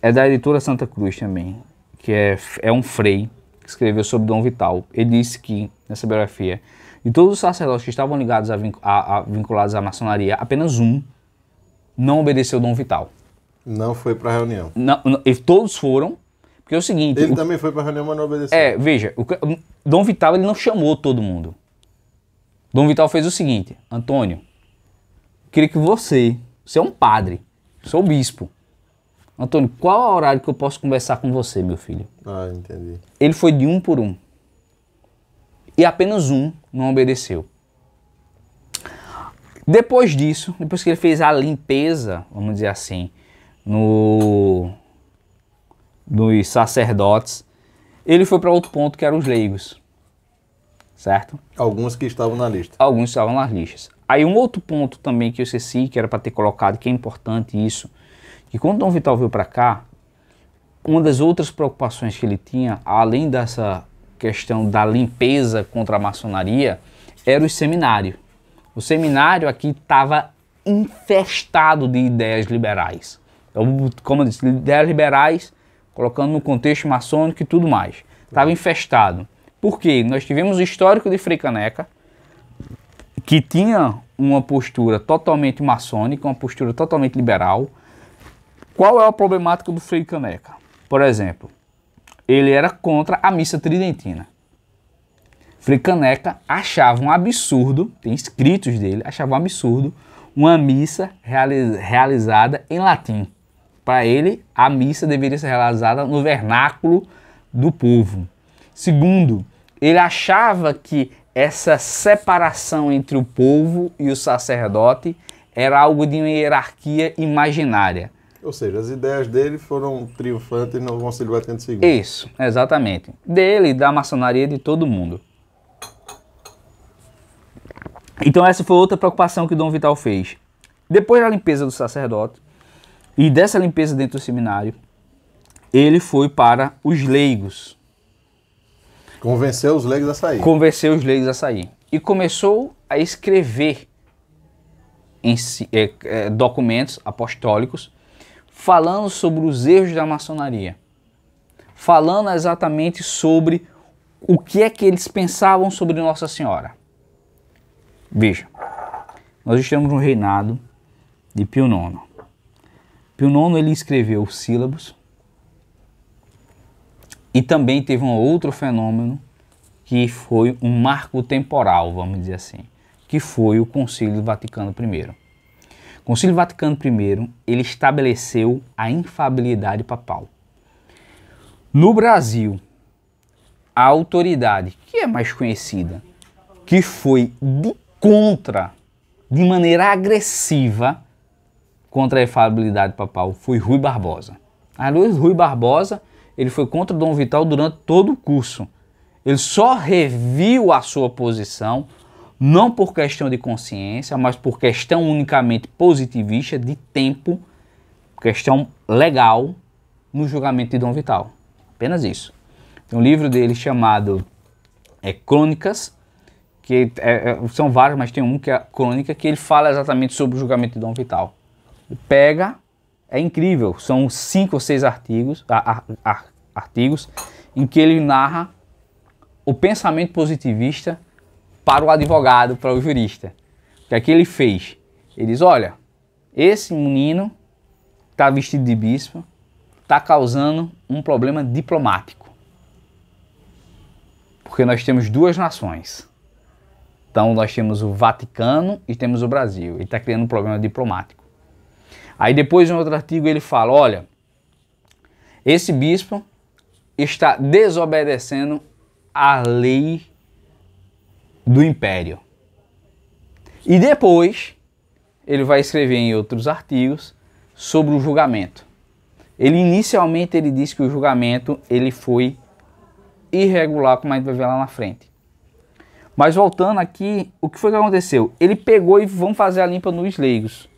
É da editora Santa Cruz também. Que é, é um frei que escreveu sobre Dom Vital. Ele disse que, nessa biografia, de todos os sacerdotes que estavam ligados a, a, a vinculados à maçonaria, apenas um não obedeceu Dom Vital. Não foi para a reunião. Não, não, todos foram, porque é o seguinte. Ele o, também foi para a reunião, mas não obedeceu. É, veja, o, Dom Vital ele não chamou todo mundo. Dom Vital fez o seguinte: Antônio, queria que você, você é um padre, sou é bispo. Antônio, qual é o horário que eu posso conversar com você, meu filho? Ah, entendi. Ele foi de um por um. E apenas um não obedeceu. Depois disso, depois que ele fez a limpeza, vamos dizer assim, no dos sacerdotes, ele foi para outro ponto que eram os leigos certo? Alguns que estavam na lista. Alguns estavam nas listas. Aí um outro ponto também que eu esqueci, que era para ter colocado, que é importante isso, que quando Dom Vital veio para cá, uma das outras preocupações que ele tinha, além dessa questão da limpeza contra a maçonaria, era o seminário. O seminário aqui estava infestado de ideias liberais. Então, como eu disse, ideias liberais, colocando no contexto maçônico e tudo mais. Estava infestado. Porque nós tivemos o histórico de Frei Caneca, que tinha uma postura totalmente maçônica, uma postura totalmente liberal. Qual é a problemática do Frei Caneca? Por exemplo, ele era contra a missa tridentina. Frei Caneca achava um absurdo, tem escritos dele, achava um absurdo uma missa realizada em latim. Para ele, a missa deveria ser realizada no vernáculo do povo. Segundo, ele achava que essa separação entre o povo e o sacerdote era algo de uma hierarquia imaginária. Ou seja, as ideias dele foram triunfantes no Conselho Vaticano II. Isso, exatamente. Dele, da maçonaria, de todo mundo. Então essa foi outra preocupação que Dom Vital fez. Depois da limpeza do sacerdote e dessa limpeza dentro do seminário, ele foi para os leigos. Convenceu os leigos a sair. Convenceu os leigos a sair. E começou a escrever em, eh, documentos apostólicos falando sobre os erros da maçonaria. Falando exatamente sobre o que é que eles pensavam sobre Nossa Senhora. Veja, nós estamos no reinado de Pio IX. Pio IX ele escreveu sílabos, e também teve um outro fenômeno que foi um marco temporal, vamos dizer assim, que foi o Concílio Vaticano I. O Concílio Vaticano I, ele estabeleceu a infabilidade papal. No Brasil, a autoridade que é mais conhecida, que foi de contra, de maneira agressiva, contra a infalibilidade papal, foi Rui Barbosa. A Luiz Rui Barbosa ele foi contra Dom Vital durante todo o curso. Ele só reviu a sua posição, não por questão de consciência, mas por questão unicamente positivista de tempo, questão legal, no julgamento de Dom Vital. Apenas isso. Tem um livro dele chamado é, Crônicas, que é, é são vários, mas tem um que é a Crônica, que ele fala exatamente sobre o julgamento de Dom Vital. Ele pega é incrível. São cinco ou seis artigos, a, a, a, artigos em que ele narra o pensamento positivista para o advogado, para o jurista. O que é que ele fez? Ele diz: olha, esse menino está vestido de bispo, está causando um problema diplomático. Porque nós temos duas nações. Então nós temos o Vaticano e temos o Brasil. Ele está criando um problema diplomático. Aí depois em outro artigo ele fala, olha, esse bispo está desobedecendo a lei do império. E depois ele vai escrever em outros artigos sobre o julgamento. Ele inicialmente ele disse que o julgamento ele foi irregular, como a gente vai ver lá na frente. Mas voltando aqui, o que foi que aconteceu? Ele pegou e vão fazer a limpa nos leigos.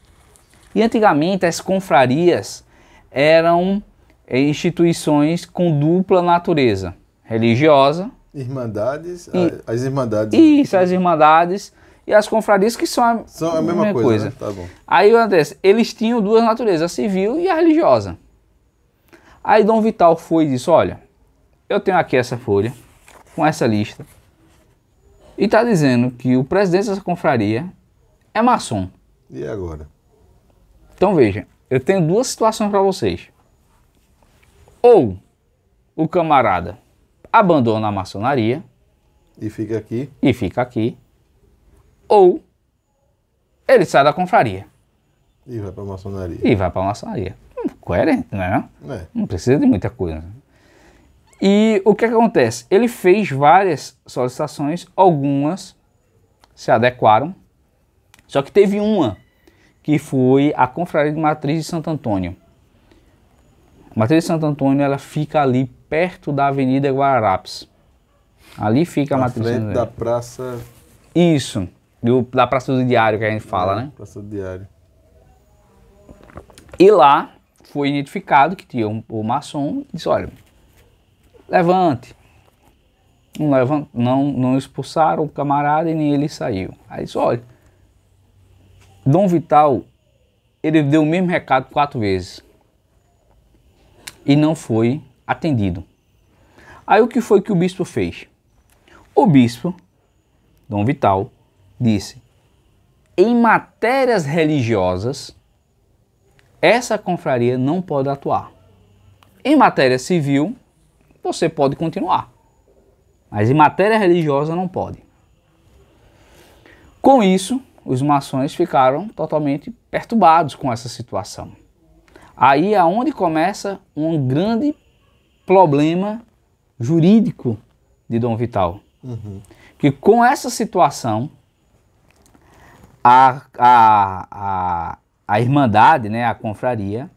E antigamente as confrarias eram eh, instituições com dupla natureza religiosa. Irmandades, e, as irmandades. Isso, as irmandades e as confrarias que são a, são a mesma, mesma, coisa. coisa. Né? Tá Aí o que acontece? Eles tinham duas naturezas, a civil e a religiosa. Aí Dom Vital foi e disse: Olha, eu tenho aqui essa folha com essa lista e está dizendo que o presidente dessa confraria é maçom. E agora? Então veja, eu tenho duas situações para vocês. Ou o camarada abandona a maçonaria e fica aqui. E fica aqui. Ou ele sai da confraria e vai para a maçonaria. E vai para a maçonaria. Hum, coerente, não né? é? Não? precisa de muita coisa. E o que acontece? Ele fez várias solicitações, algumas se adequaram, só que teve uma que foi a Confraria de Matriz de Santo Antônio. A Matriz de Santo Antônio ela fica ali perto da Avenida Guararapes. Ali fica a Matriz de Santo Antônio. da Praça... Isso, do, da Praça do Diário que a gente fala, é, né? Praça do Diário. E lá foi identificado que tinha um, o maçom disse, olha, levante. Não, levant, não, não expulsaram o camarada e nem ele saiu. Aí disse, olha, Dom Vital, ele deu o mesmo recado quatro vezes e não foi atendido. Aí o que foi que o bispo fez? O bispo, Dom Vital, disse: em matérias religiosas, essa confraria não pode atuar. Em matéria civil, você pode continuar, mas em matéria religiosa não pode. Com isso, os maçons ficaram totalmente perturbados com essa situação. Aí é onde começa um grande problema jurídico de Dom Vital. Uhum. Que com essa situação, a, a, a, a Irmandade, né, a confraria,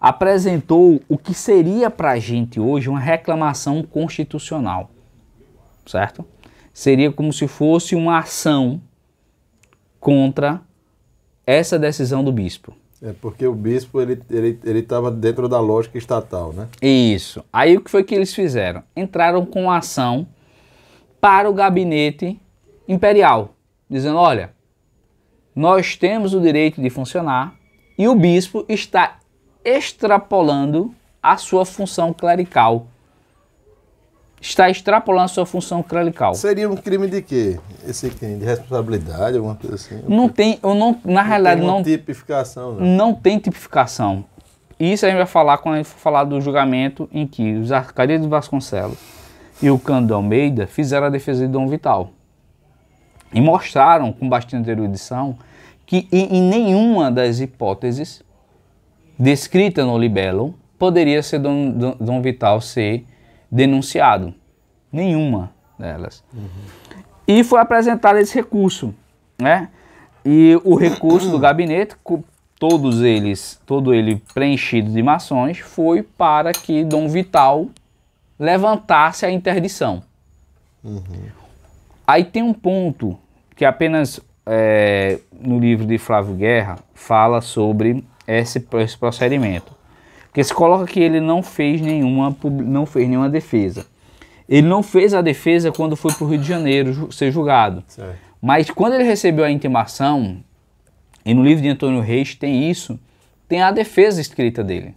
apresentou o que seria para a gente hoje uma reclamação constitucional, certo? Seria como se fosse uma ação contra essa decisão do bispo. É porque o bispo ele ele ele estava dentro da lógica estatal, né? Isso. Aí o que foi que eles fizeram? Entraram com ação para o gabinete imperial, dizendo: olha, nós temos o direito de funcionar e o bispo está extrapolando a sua função clerical está extrapolando sua função clerical. Seria um crime de quê? Esse crime de responsabilidade, alguma coisa assim? Não tem, eu não, na não realidade tem não. tipificação, não. Né? não tem tipificação. Isso a gente vai falar quando a gente for falar do julgamento em que os Arcadias de Vasconcelos e o Cândido Almeida fizeram a defesa de Dom Vital. E mostraram com bastante erudição que em, em nenhuma das hipóteses descrita no libelo poderia ser Dom, Dom, Dom Vital ser denunciado. Nenhuma delas. Uhum. E foi apresentado esse recurso, né? E o recurso do gabinete, todos eles, todo ele preenchido de maçons, foi para que Dom Vital levantasse a interdição. Uhum. Aí tem um ponto que apenas é, no livro de Flávio Guerra fala sobre esse, esse procedimento. Porque se coloca que ele não fez nenhuma, não fez nenhuma defesa. Ele não fez a defesa quando foi para o Rio de Janeiro ser julgado. Certo. Mas quando ele recebeu a intimação, e no livro de Antônio Reis tem isso, tem a defesa escrita dele.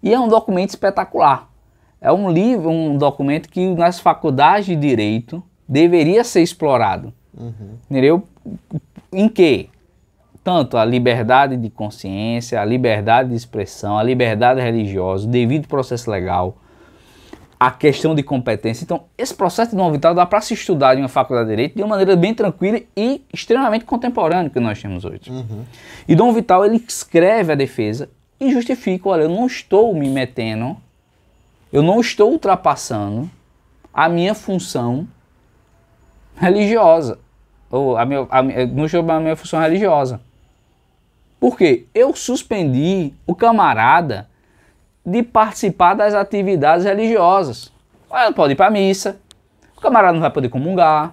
E é um documento espetacular. É um livro, um documento que nas faculdades de direito deveria ser explorado. Uhum. Entendeu? Em quê? tanto a liberdade de consciência, a liberdade de expressão, a liberdade religiosa, o devido processo legal, a questão de competência. Então, esse processo de não vital dá para se estudar em uma faculdade de direito de uma maneira bem tranquila e extremamente contemporânea que nós temos hoje. Uhum. E Dom Vital ele escreve a defesa e justifica, olha, eu não estou me metendo, eu não estou ultrapassando a minha função religiosa ou a minha, a, não estou a minha função religiosa. Porque eu suspendi o camarada de participar das atividades religiosas. Ele não pode ir para a missa, o camarada não vai poder comungar,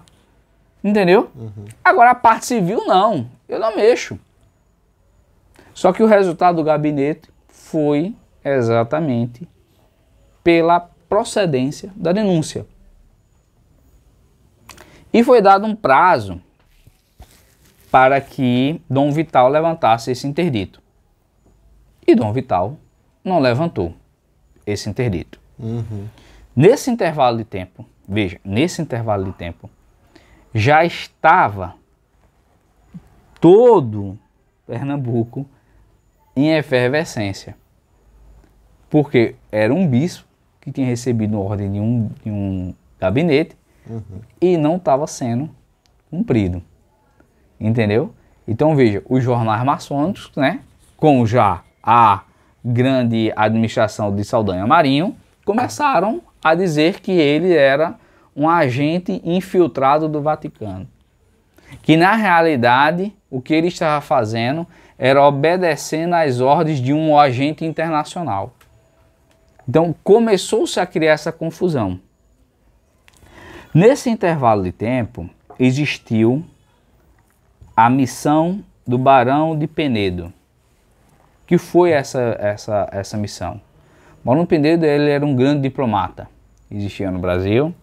entendeu? Uhum. Agora a parte civil não, eu não mexo. Só que o resultado do gabinete foi exatamente pela procedência da denúncia. E foi dado um prazo para que Dom Vital levantasse esse interdito. E Dom Vital não levantou esse interdito. Uhum. Nesse intervalo de tempo, veja, nesse intervalo de tempo, já estava todo Pernambuco em efervescência. Porque era um bispo que tinha recebido ordem de um, de um gabinete uhum. e não estava sendo cumprido entendeu? Então veja, os jornais maçônicos, né, com já a grande administração de Saldanha Marinho, começaram a dizer que ele era um agente infiltrado do Vaticano. Que na realidade o que ele estava fazendo era obedecendo às ordens de um agente internacional. Então começou-se a criar essa confusão. Nesse intervalo de tempo existiu a missão do Barão de Penedo. Que foi essa, essa, essa missão? O Barão de Penedo ele era um grande diplomata, existia no Brasil,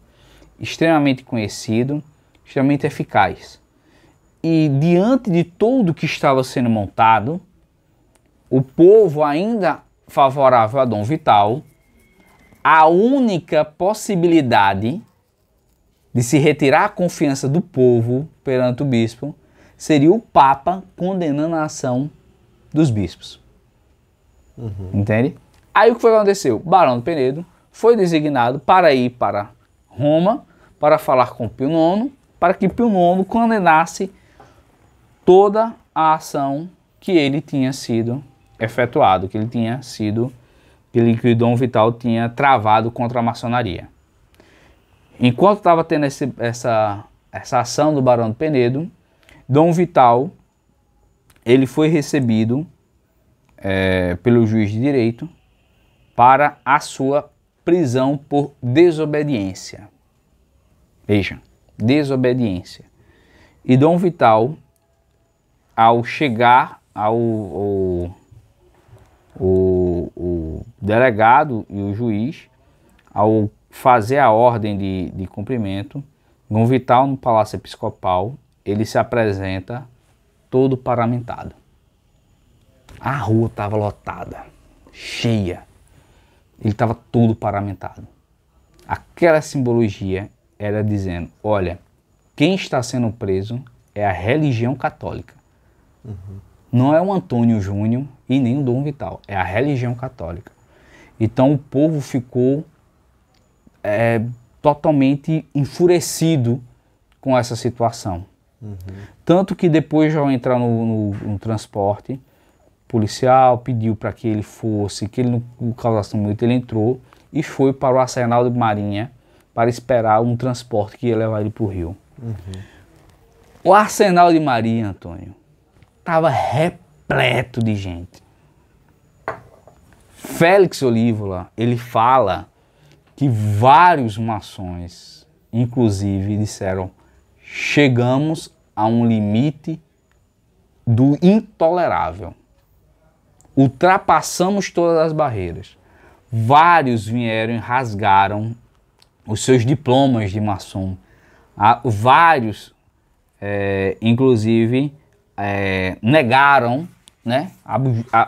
extremamente conhecido, extremamente eficaz. E diante de tudo que estava sendo montado, o povo ainda favorável a Dom Vital, a única possibilidade de se retirar a confiança do povo perante o bispo seria o Papa condenando a ação dos bispos. Uhum. Entende? Aí o que foi que aconteceu? Barão do Penedo foi designado para ir para Roma para falar com Pio IX, para que Pio IX condenasse toda a ação que ele tinha sido efetuado, que ele tinha sido, que, que o Dom Vital tinha travado contra a maçonaria. Enquanto estava tendo esse, essa, essa ação do Barão do Penedo, Dom Vital, ele foi recebido é, pelo juiz de direito para a sua prisão por desobediência. Veja, desobediência. E Dom Vital, ao chegar ao, ao o, o, delegado e o juiz, ao fazer a ordem de, de cumprimento, Dom Vital no Palácio Episcopal ele se apresenta todo paramentado. A rua estava lotada, cheia. Ele estava todo paramentado. Aquela simbologia era dizendo: olha, quem está sendo preso é a religião católica. Uhum. Não é o Antônio Júnior e nem o Dom Vital, é a religião católica. Então o povo ficou é, totalmente enfurecido com essa situação. Tanto que depois, ao entrar no, no, no transporte policial, pediu para que ele fosse, que ele não causasse muito, ele entrou e foi para o Arsenal de Marinha para esperar um transporte que ia levar ele para o Rio. Uhum. O Arsenal de Marinha, Antônio, estava repleto de gente. Félix Olívola, ele fala que vários mações, inclusive, disseram chegamos a um limite do intolerável. Ultrapassamos todas as barreiras. Vários vieram e rasgaram os seus diplomas de maçom. Há ah, vários, é, inclusive, é, negaram, né? a,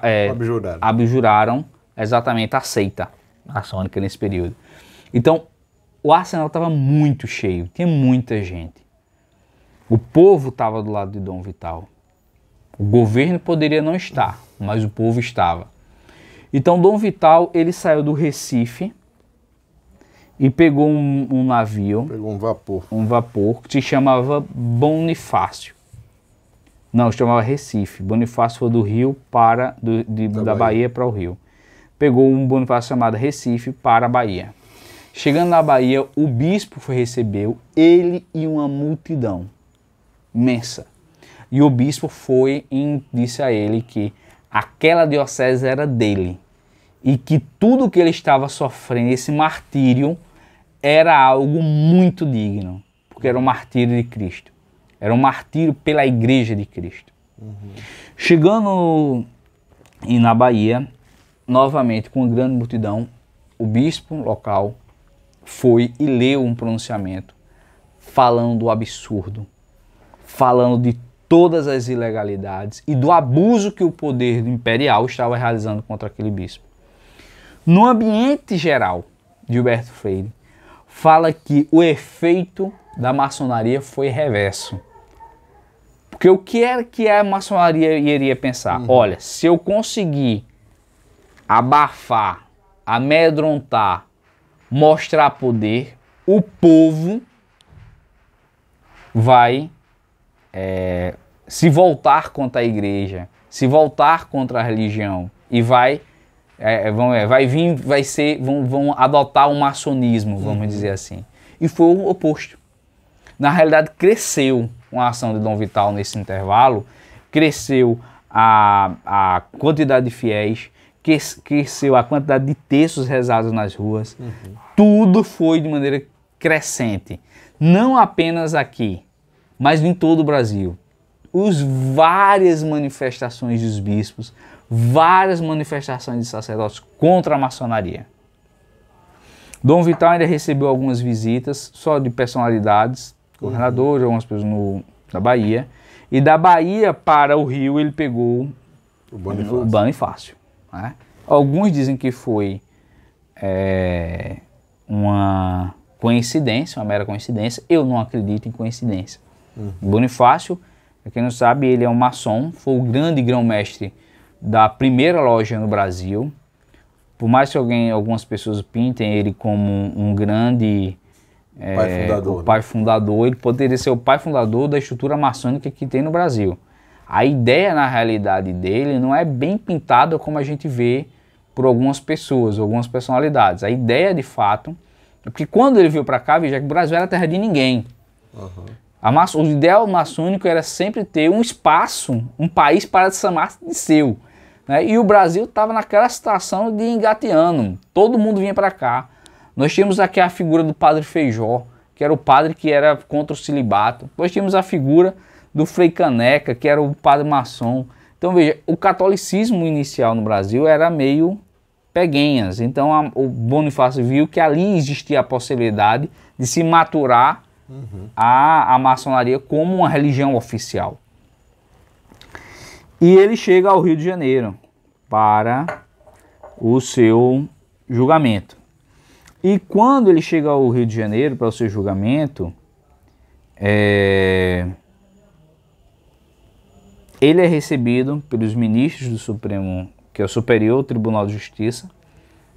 é, abjuraram. abjuraram exatamente a seita maçônica nesse período. Então, o arsenal estava muito cheio, tinha muita gente. O povo estava do lado de Dom Vital. O governo poderia não estar, mas o povo estava. Então Dom Vital ele saiu do Recife e pegou um, um navio. Pegou um vapor. Um vapor que se chamava Bonifácio. Não, se chamava Recife. Bonifácio foi do Rio para. Do, de, da, da Bahia. Bahia para o Rio. Pegou um Bonifácio chamado Recife para a Bahia. Chegando na Bahia, o bispo foi recebeu ele e uma multidão. Mensa. E o bispo foi e disse a ele que aquela diocese era dele e que tudo que ele estava sofrendo, esse martírio, era algo muito digno, porque era um martírio de Cristo, era um martírio pela Igreja de Cristo. Uhum. Chegando e na Bahia, novamente com uma grande multidão, o bispo local foi e leu um pronunciamento falando o absurdo falando de todas as ilegalidades e do abuso que o poder imperial estava realizando contra aquele bispo. No ambiente geral, Gilberto Freire fala que o efeito da maçonaria foi reverso. Porque o que era que a maçonaria iria pensar? Uhum. Olha, se eu conseguir abafar, amedrontar, mostrar poder, o povo vai é, se voltar contra a igreja, se voltar contra a religião e vai é, é vão, é, vai vir, vai ser, vão, vão adotar o um maçonismo, vamos uhum. dizer assim. E foi o oposto. Na realidade, cresceu uma ação de Dom Vital nesse intervalo, cresceu a, a quantidade de fiéis, cresceu a quantidade de textos rezados nas ruas. Uhum. Tudo foi de maneira crescente. Não apenas aqui, mas em todo o Brasil. Os várias manifestações dos bispos, várias manifestações de sacerdotes contra a maçonaria. Dom Vital ainda recebeu algumas visitas só de personalidades, governadores, algumas pessoas no, da Bahia. E da Bahia para o Rio ele pegou o Banifácio. O né? Alguns dizem que foi é, uma coincidência, uma mera coincidência. Eu não acredito em coincidência. Bonifácio, para quem não sabe, ele é um maçom, foi o grande grão-mestre da primeira loja no Brasil. Por mais que alguém, algumas pessoas pintem ele como um, grande é, pai fundador, o né? pai né? fundador, ele poderia ser o pai fundador da estrutura maçônica que tem no Brasil. A ideia, na realidade, dele não é bem pintada como a gente vê por algumas pessoas, algumas personalidades. A ideia, de fato, é porque quando ele veio para cá, veja que o Brasil era terra de ninguém. Uhum o ideal maçônico era sempre ter um espaço, um país para se chamar de seu. Né? E o Brasil estava naquela situação de engateando, todo mundo vinha para cá. Nós tínhamos aqui a figura do padre Feijó, que era o padre que era contra o celibato. Nós tínhamos a figura do Frei Caneca, que era o padre maçom. Então veja, o catolicismo inicial no Brasil era meio peguenhas. Então a, o Bonifácio viu que ali existia a possibilidade de se maturar uhum. a maçonaria como uma religião oficial. E ele chega ao Rio de Janeiro para o seu julgamento. E quando ele chega ao Rio de Janeiro para o seu julgamento, é... ele é recebido pelos ministros do Supremo, que é o Superior Tribunal de Justiça,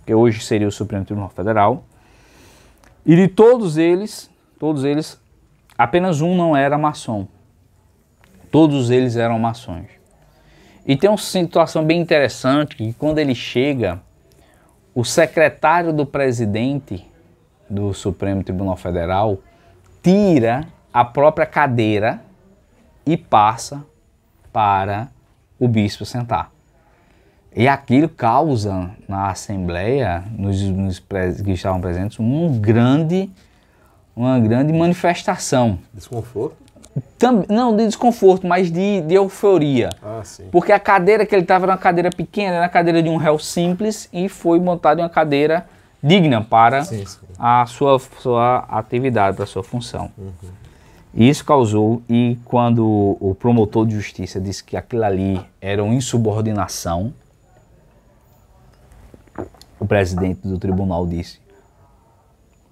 que hoje seria o Supremo Tribunal Federal, e de todos eles, todos eles, apenas um não era maçom. Todos eles eram maçons. E tem uma situação bem interessante que quando ele chega, o secretário do presidente do Supremo Tribunal Federal tira a própria cadeira e passa para o bispo sentar. E aquilo causa na Assembleia, nos, nos que estavam presentes, um grande uma grande manifestação. Desconforto? não de desconforto, mas de, de euforia. Ah, sim. Porque a cadeira que ele estava era uma cadeira pequena, era a cadeira de um réu simples e foi montada uma cadeira digna para sim, sim. a sua, sua atividade, para a sua função. Uhum. Isso causou, e quando o promotor de justiça disse que aquilo ali era uma insubordinação, o presidente do tribunal disse: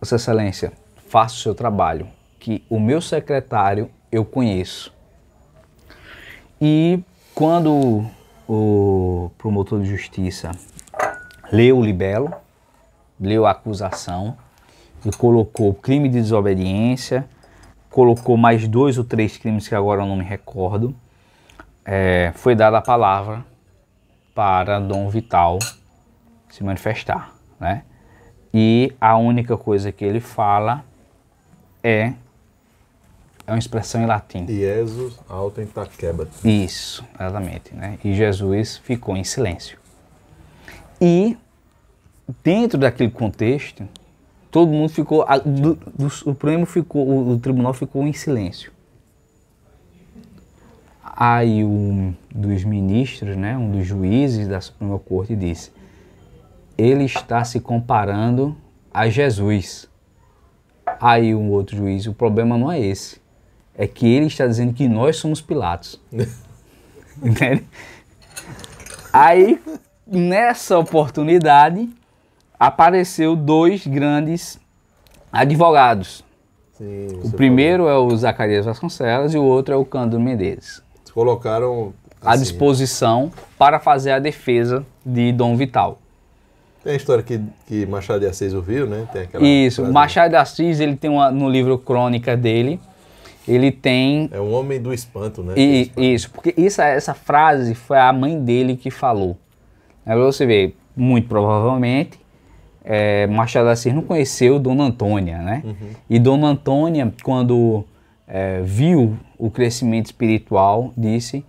Vossa Excelência, faça o seu trabalho, que o meu secretário eu conheço. E quando o promotor de justiça leu o libelo, leu a acusação e colocou crime de desobediência, colocou mais dois ou três crimes que agora eu não me recordo, é, foi dada a palavra para Dom Vital se manifestar, né? E a única coisa que ele fala é é uma expressão em latim. Jesus autem taqueba. Isso, exatamente. Né? E Jesus ficou em silêncio. E, dentro daquele contexto, todo mundo ficou, do, do, o prêmio ficou, o, o, tribunal ficou em silêncio. Aí um dos ministros, né, um dos juízes da Suprema Corte disse, ele está se comparando a Jesus. Aí um outro juiz, o problema não é esse. É que ele está dizendo que nós somos Pilatos. Entende? Aí, nessa oportunidade, apareceu dois grandes advogados. Sim, o primeiro falou. é o Zacarias Vasconcelos e o outro é o Cândido Mendes. Colocaram assim, à disposição para fazer a defesa de Dom Vital. Tem a história que, que Machado de Assis ouviu, né? Tem aquela Isso, frase... Machado de Assis, ele tem uma, no livro Crônica dele, ele tem... É um homem do espanto, né? E, espanto. Isso, porque isso, essa frase foi a mãe dele que falou. É você vê, muito provavelmente, é, Machado de Assis não conheceu Dona Antônia, né? Uhum. E Dona Antônia, quando é, viu o crescimento espiritual, disse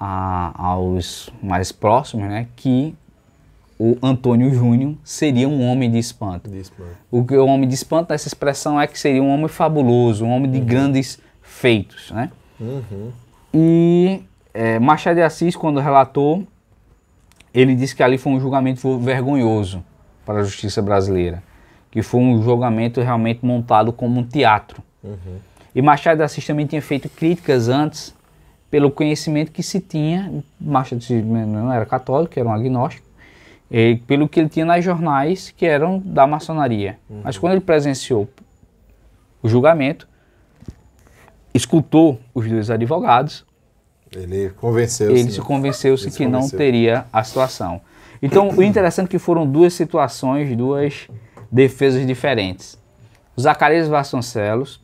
a, aos mais próximos, né, que o Antônio Júnior seria um homem de espanto. de espanto. O que o homem de espanto, essa expressão é que seria um homem fabuloso, um homem de uhum. grandes feitos, né? Uhum. E é, Machado de Assis, quando relatou, ele disse que ali foi um julgamento vergonhoso para a justiça brasileira, que foi um julgamento realmente montado como um teatro. Uhum. E Machado de Assis também tinha feito críticas antes pelo conhecimento que se tinha. Machado de Assis não era católico, era um agnóstico é, pelo que ele tinha nas jornais que eram da maçonaria. Uhum. Mas quando ele presenciou o julgamento, escutou os dois advogados. Ele convenceu-se. Ele se convenceu-se que convenceu. não teria a situação. Então, o interessante é que foram duas situações, duas defesas diferentes. O Zacarias Vasconcelos,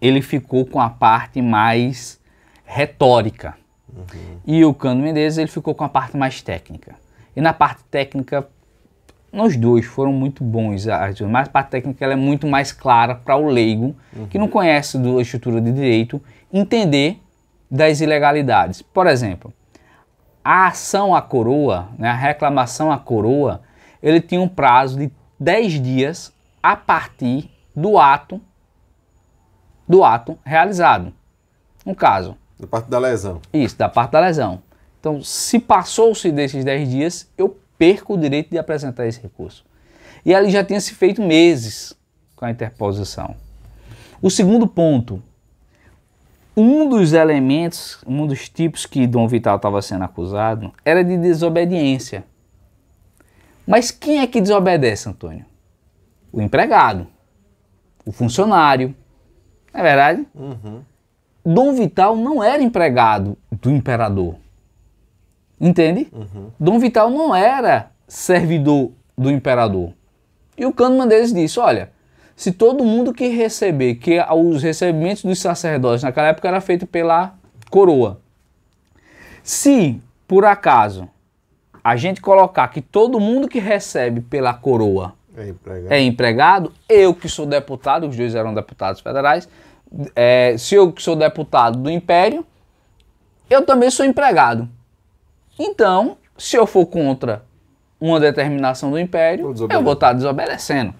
ele ficou com a parte mais retórica. Uhum. E o Cano Mendes, ele ficou com a parte mais técnica. E na parte técnica, nos dois foram muito bons, mas a parte técnica ela é muito mais clara para o leigo, uhum. que não uhum. conhece a estrutura de direito, entender das ilegalidades. Por exemplo, a ação à coroa, né, a reclamação à coroa, ele tinha um prazo de 10 dias a partir do ato do ato realizado. No caso. Da parte da lesão. Isso, da parte da lesão. Então, se passou-se desses 10 dias, eu perco o direito de apresentar esse recurso. E ali já tinha se feito meses com a interposição. O segundo ponto, um dos elementos, um dos tipos que Dom Vital estava sendo acusado era de desobediência. Mas quem é que desobedece, Antônio? O empregado, o funcionário. Não é verdade? Uhum. Dom Vital não era empregado do imperador. Entende? Uhum. Dom Vital não era servidor do imperador. E o Cano Mendes disse: olha, se todo mundo que receber, que os recebimentos dos sacerdotes naquela época era feito pela coroa. Se, por acaso, a gente colocar que todo mundo que recebe pela coroa é empregado, é empregado eu que sou deputado, os dois eram deputados federais, é, se eu que sou deputado do império, eu também sou empregado. Então, se eu for contra uma determinação do império, eu vou estar tá desobedecendo.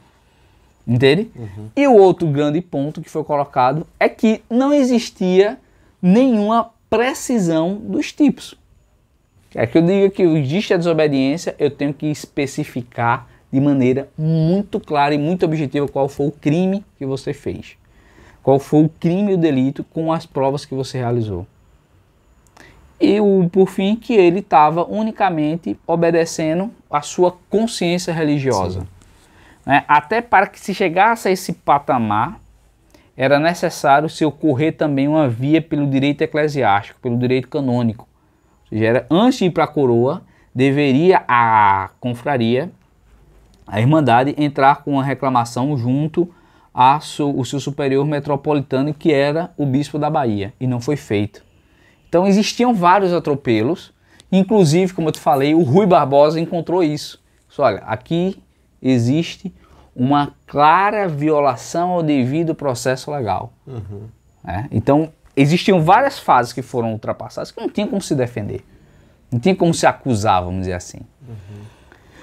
Entende? Uhum. E o outro grande ponto que foi colocado é que não existia nenhuma precisão dos tipos. É que eu digo que existe a desobediência, eu tenho que especificar de maneira muito clara e muito objetiva qual foi o crime que você fez. Qual foi o crime e o delito com as provas que você realizou e o por fim que ele estava unicamente obedecendo a sua consciência religiosa. Né? Até para que se chegasse a esse patamar, era necessário se ocorrer também uma via pelo direito eclesiástico, pelo direito canônico. Ou seja, era, antes de ir para a coroa, deveria a confraria, a irmandade, entrar com uma reclamação junto ao seu superior metropolitano, que era o bispo da Bahia, e não foi feito. Então existiam vários atropelos, inclusive, como eu te falei, o Rui Barbosa encontrou isso. Só olha, aqui existe uma clara violação ao devido processo legal. Uhum. É? Então existiam várias fases que foram ultrapassadas que não tinha como se defender, não tinha como se acusar, vamos dizer assim. Uhum.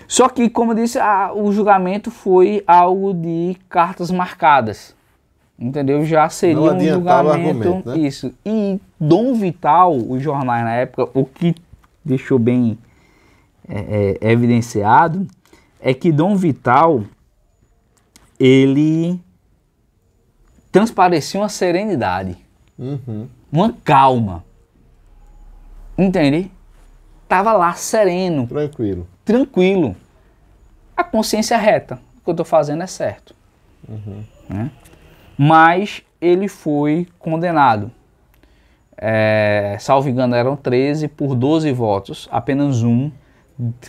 Só que, como eu disse, a, o julgamento foi algo de cartas marcadas entendeu? Já seria um julgamento. Né? Isso. E Dom Vital, os jornais na época, o que deixou bem é, é, evidenciado é que Dom Vital ele transparecia uma serenidade, uhum. uma calma, entende? Tava lá sereno, tranquilo, tranquilo, a consciência reta, o que eu estou fazendo é certo, uhum. né? mas ele foi condenado. É, salvo engano, eram 13 por 12 votos, apenas um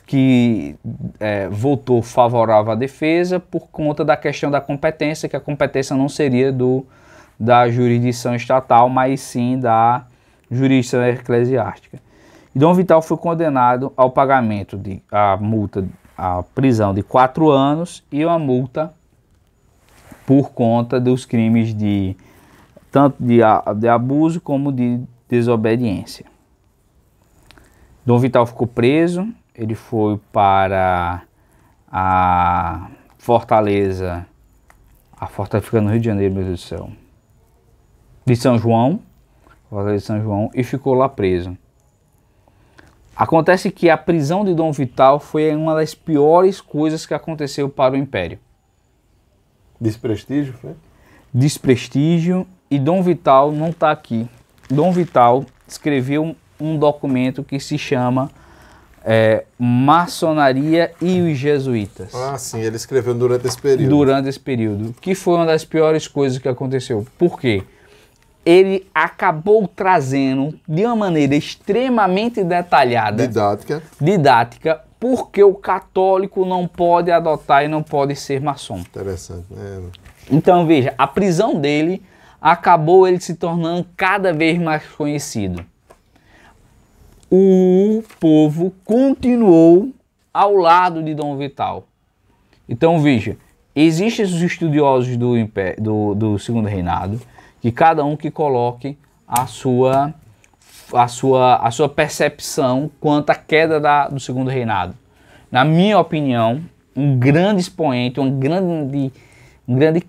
que é, votou favorável à defesa por conta da questão da competência, que a competência não seria do da jurisdição estatal, mas sim da jurisdição eclesiástica. E Dom Vital foi condenado ao pagamento de a multa, a prisão de quatro anos e uma multa por conta dos crimes de tanto de, de abuso como de desobediência. Dom Vital ficou preso, ele foi para a Fortaleza, a Fortaleza fica no Rio de Janeiro, meu Deus do céu, de São João, Fortaleza de São João, e ficou lá preso. Acontece que a prisão de Dom Vital foi uma das piores coisas que aconteceu para o Império. Desprestígio, foi? Né? Desprestígio e Dom Vital não está aqui. Dom Vital escreveu um documento que se chama é, Maçonaria e os Jesuítas. Ah, sim, ele escreveu durante esse período. Durante esse período, que foi uma das piores coisas que aconteceu. Por quê? Ele acabou trazendo de uma maneira extremamente detalhada, didática, didática porque o católico não pode adotar e não pode ser maçom. Interessante, né? Então veja, a prisão dele acabou ele se tornando cada vez mais conhecido. O povo continuou ao lado de Dom Vital. Então veja, existem os estudiosos do, do, do segundo reinado, que cada um que coloque a sua a sua, a sua percepção quanto à queda da, do segundo reinado. Na minha opinião, um grande expoente, um grande, um grande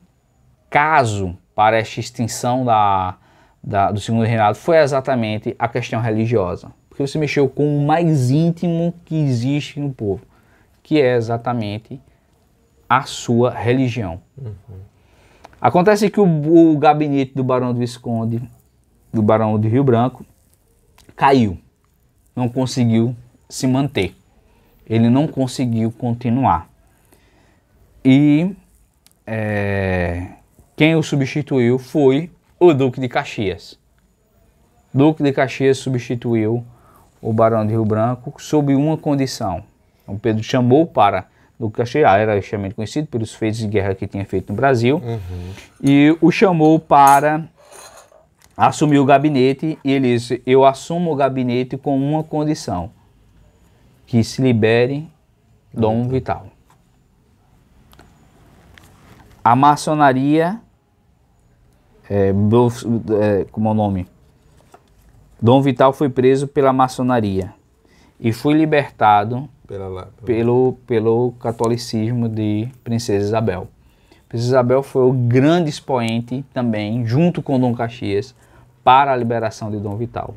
caso para esta extinção da, da, do segundo reinado foi exatamente a questão religiosa. Porque você mexeu com o mais íntimo que existe no povo, que é exatamente a sua religião. Uhum. Acontece que o, o, gabinete do Barão do Visconde, do Barão do Rio Branco, caiu, não conseguiu se manter, ele não conseguiu continuar. E é, quem o substituiu foi o Duque de Caxias. Duque de Caxias substituiu o Barão de Rio Branco sob uma condição. O então, Pedro chamou para Duque de Caxias, era extremamente conhecido pelos feitos de guerra que tinha feito no Brasil, uhum. e o chamou para assumiu o gabinete e ele disse: Eu assumo o gabinete com uma condição: que se libere Dom Vital. A maçonaria, é, é, como é o nome? Dom Vital foi preso pela maçonaria e foi libertado pelo, pelo catolicismo de Princesa Isabel. Isabel foi o grande expoente também, junto com Dom Caxias, para a liberação de Dom Vital.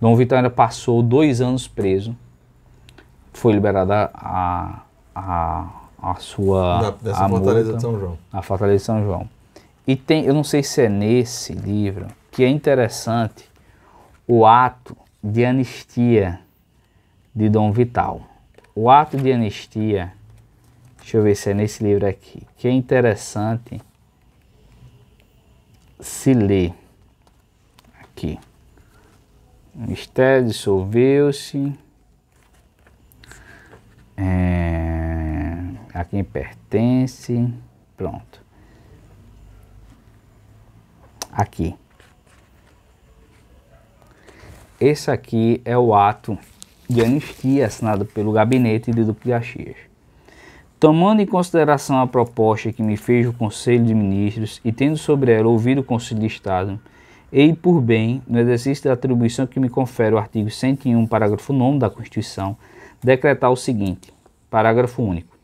Dom Vital ainda passou dois anos preso, foi liberada a, a, a sua. Da, dessa a Fortaleza multa, de São João. A Fortaleza de São João. E tem, eu não sei se é nesse livro, que é interessante o ato de anistia de Dom Vital. O ato de anistia Deixa eu ver se é nesse livro aqui, que é interessante se ler. Aqui. Mistério dissolveu-se. É, a quem pertence. Pronto. Aqui. Esse aqui é o ato de anistia assinado pelo gabinete de Duque de Axias. Tomando em consideração a proposta que me fez o Conselho de Ministros e tendo sobre ela ouvido o Conselho de Estado, e por bem, no exercício da atribuição que me confere o artigo 101, parágrafo 9 da Constituição, decretar o seguinte: parágrafo único.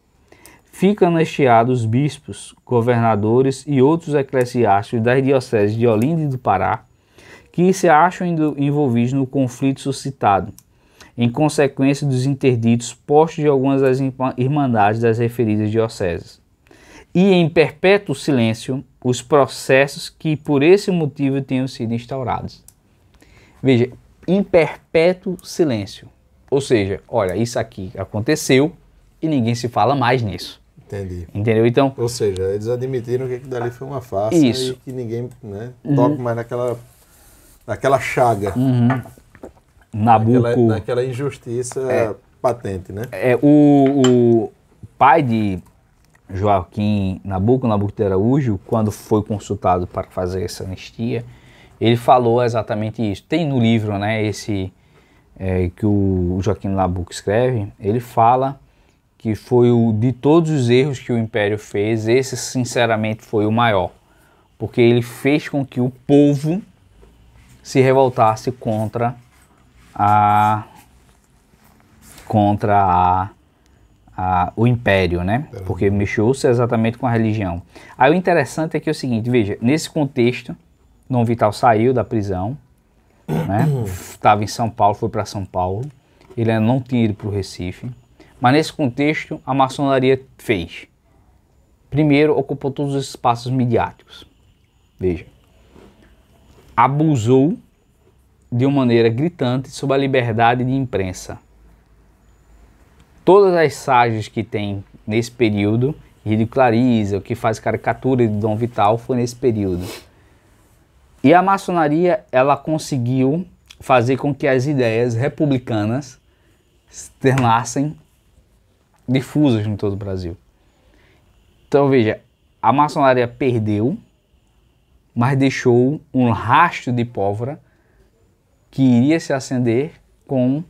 Ficam nesteados bispos, governadores e outros eclesiásticos das dioceses de Olinda e do Pará que se acham envolvidos no conflito suscitado em consequência dos interditos postos de algumas das irmandades das referidas dioceses. E em perpétuo silêncio os processos que por esse motivo tenham sido instaurados. Veja, em perpétuo silêncio. Ou seja, olha, isso aqui aconteceu e ninguém se fala mais nisso. Entendi. Entendeu? Então. Ou seja, eles admitiram que dali foi uma farsa isso. e que ninguém né, toca uhum. mais naquela, naquela chaga. Uhum. Nabuco. Naquela, naquela injustiça é, patente, né? É, o, o pai de Joaquim Nabuco, Nabuco de Araújo, quando foi consultado para fazer essa anistia, ele falou exatamente isso. Tem no livro, né, esse é, que o Joaquim Nabuco escreve, ele fala que foi o de todos os erros que o império fez, esse sinceramente foi o maior, porque ele fez com que o povo se revoltasse contra a contra a, a, o império, né? Porque mexeu-se exatamente com a religião. Aí o interessante é que é o seguinte, veja, nesse contexto, Dom Vital saiu da prisão, né? Estava em São Paulo, foi para São Paulo. Ele não tinha ido para o Recife. Mas nesse contexto, a maçonaria fez. Primeiro, ocupou todos os espaços midiáticos. Veja, abusou de uma maneira gritante sobre a liberdade de imprensa. Todas as sagas que tem nesse período ridiculariza, o que faz caricatura de Dom Vital foi nesse período. E a maçonaria ela conseguiu fazer com que as ideias republicanas se tornassem difusas em todo o Brasil. Então veja, a maçonaria perdeu, mas deixou um rastro de pólvora que iria se acender com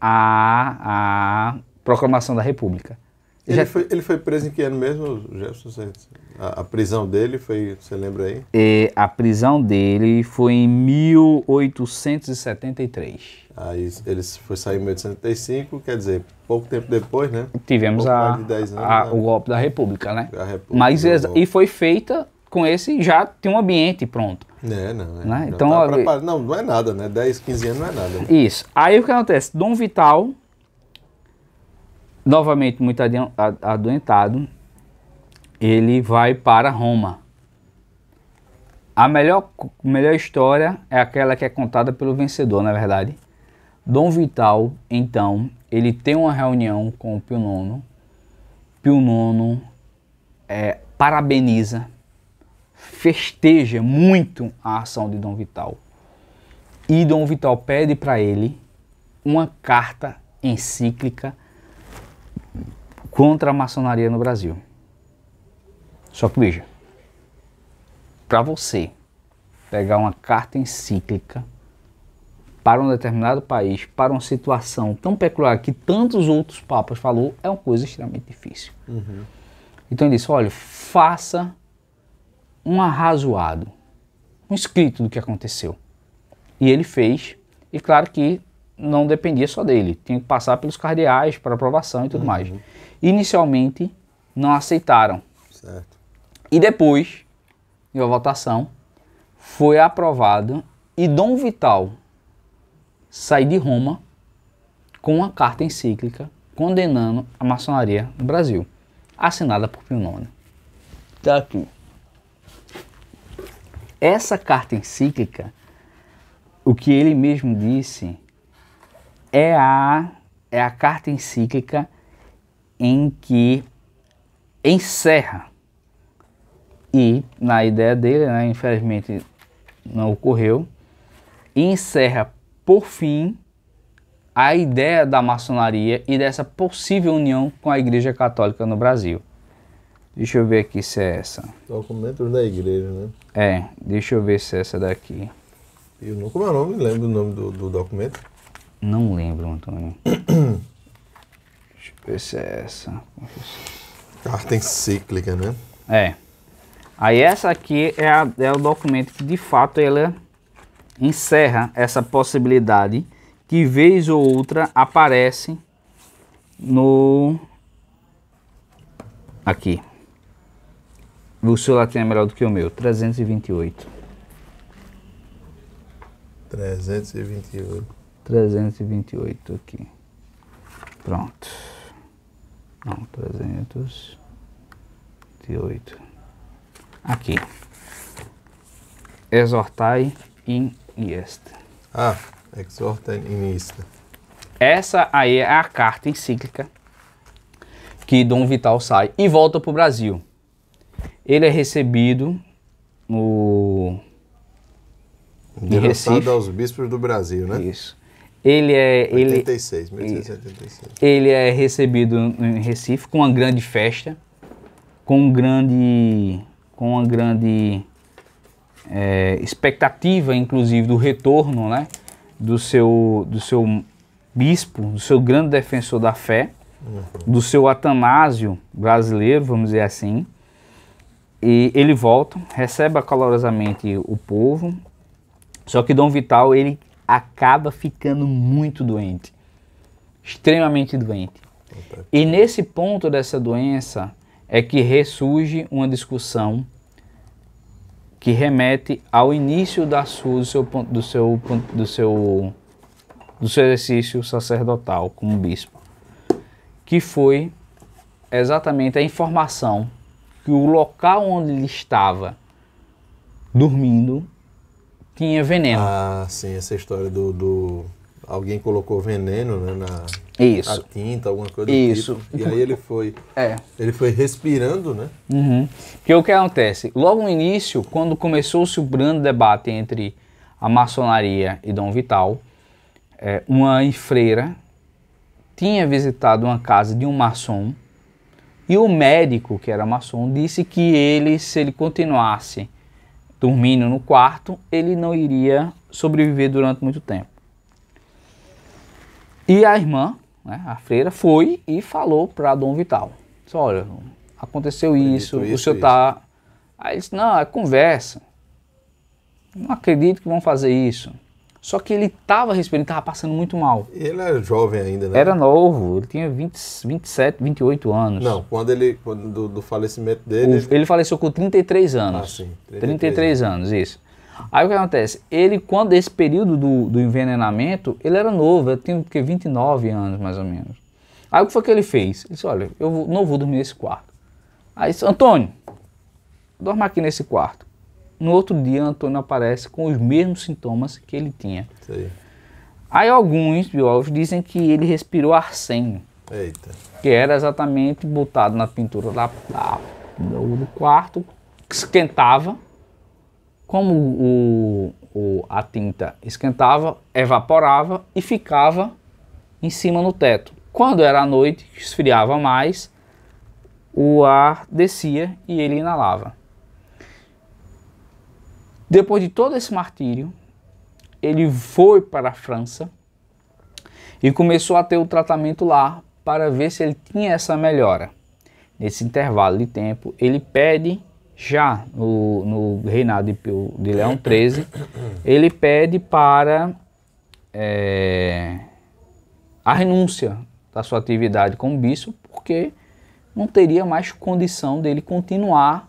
a, a proclamação da República. Ele, Já... foi, ele foi preso em que ano mesmo, Jefferson? A, a prisão dele foi, você lembra aí? É, a prisão dele foi em 1873. Aí ele foi sair em 1875, quer dizer, pouco tempo depois, né? Tivemos a, de anos, a né? o golpe da República, né? A República, Mas, e foi feita com esse já tem um ambiente pronto. É, não, é. Né? Então, tá não, não é nada, né? 10, 15 anos não é nada. Isso. Aí o que acontece? Dom Vital, novamente muito adoentado, ele vai para Roma. A melhor, melhor história é aquela que é contada pelo vencedor, na é verdade. Dom Vital, então, ele tem uma reunião com o Pio IX. Pio IX é, parabeniza festeja muito a ação de Dom Vital. E Dom Vital pede para ele uma carta encíclica contra a maçonaria no Brasil. Só que veja, para você pegar uma carta encíclica para um determinado país, para uma situação tão peculiar que tantos outros papas falou, é uma coisa extremamente difícil. Uhum. Então ele disse, olha, faça um arrazoado, um escrito do que aconteceu. E ele fez, e claro que não dependia só dele, tinha que passar pelos cardeais para aprovação e tudo uhum. mais. Inicialmente, não aceitaram. Certo. E depois, em uma votação, foi aprovado e Dom Vital sai de Roma com uma carta encíclica condenando a maçonaria no Brasil, assinada por Pio IX. Tá aqui. Essa carta encíclica, o que ele mesmo disse, é a, é a carta encíclica em que encerra. E, na ideia dele, né, infelizmente não ocorreu, encerra por fim a ideia da maçonaria e dessa possível união com a Igreja Católica no Brasil. Deixa eu ver aqui se é essa. Documentos da Igreja, né? É, deixa eu ver se é essa daqui. Eu nunca me nome? Lembro o nome do, do documento? Não lembro, Antônio. deixa eu ver se é essa. Carta ah, cíclica, né? É. Aí essa aqui é, a, é o documento que de fato ela encerra essa possibilidade que vez ou outra aparece no aqui o seu latim é melhor do que o meu. 328. 328. 328 aqui. Pronto. Não, 328. Aqui. Exortai in ieste. Ah, exortai in ieste. Essa aí é a carta encíclica que Dom Vital sai e volta para o Brasil. Ele é recebido no recebido aos bispos do Brasil, né? Isso. Ele é 86, ele, Ele é recebido em Recife com uma grande festa, com um grande com uma grande é, expectativa, inclusive, do retorno né, do, seu, do seu bispo, do seu grande defensor da fé, uhum. do seu Atanásio brasileiro, vamos dizer assim, e ele volta, recebe calorosamente o povo, só que Dom Vital ele acaba ficando muito doente, extremamente doente. E nesse ponto dessa doença é que ressurge uma discussão que remete ao início da sua, do seu do seu do seu do seu exercício sacerdotal como bispo, que foi exatamente a informação que o local onde ele estava dormindo tinha veneno. Ah, sim, essa história do. do... Alguém colocou veneno né, na Isso. tinta, alguma coisa Isso. do tipo. E aí ele foi. É. Ele foi respirando, né? Uhum. Porque o que acontece? Logo no início, quando começou-se o grande debate entre a maçonaria e Dom Vital, é, uma freira tinha visitado uma casa de um maçom e o médico, que era maçom, disse que ele, se ele continuasse dormindo no quarto, ele não iria sobreviver durante muito tempo. E a irmã, né, a freira, foi e falou para Dom Vital: disse, Olha, aconteceu isso, isso, o senhor está. Aí ele disse: Não, é conversa. Não acredito que vão fazer isso. Só que ele estava respirando, estava passando muito mal. Ele era jovem ainda, né? Era novo, ele tinha 20, 27, 28 anos. Não, quando ele, quando, do, do falecimento dele... O, ele... ele faleceu com 33 ah, anos. Ah, sim. 33, 33 anos, isso. Aí o que acontece? Ele, quando esse período do, do envenenamento, ele era novo, ele tinha porque, 29 anos, mais ou menos. Aí o que foi que ele fez? Ele disse, olha, eu não vou dormir nesse quarto. Aí disse, Antônio, dorme aqui nesse quarto. No outro dia, Antônio aparece com os mesmos sintomas que ele tinha. Aí alguns biólogos dizem que ele respirou arsênio. Eita. Que era exatamente botado na pintura da, da, do quarto, que esquentava. Como o, o, a tinta esquentava, evaporava e ficava em cima no teto. Quando era a noite, esfriava mais, o ar descia e ele inalava. Depois de todo esse martírio, ele foi para a França e começou a ter o tratamento lá para ver se ele tinha essa melhora. Nesse intervalo de tempo, ele pede já no, no reinado de, de Leão XIII, ele pede para é, a renúncia da sua atividade como bispo, porque não teria mais condição dele continuar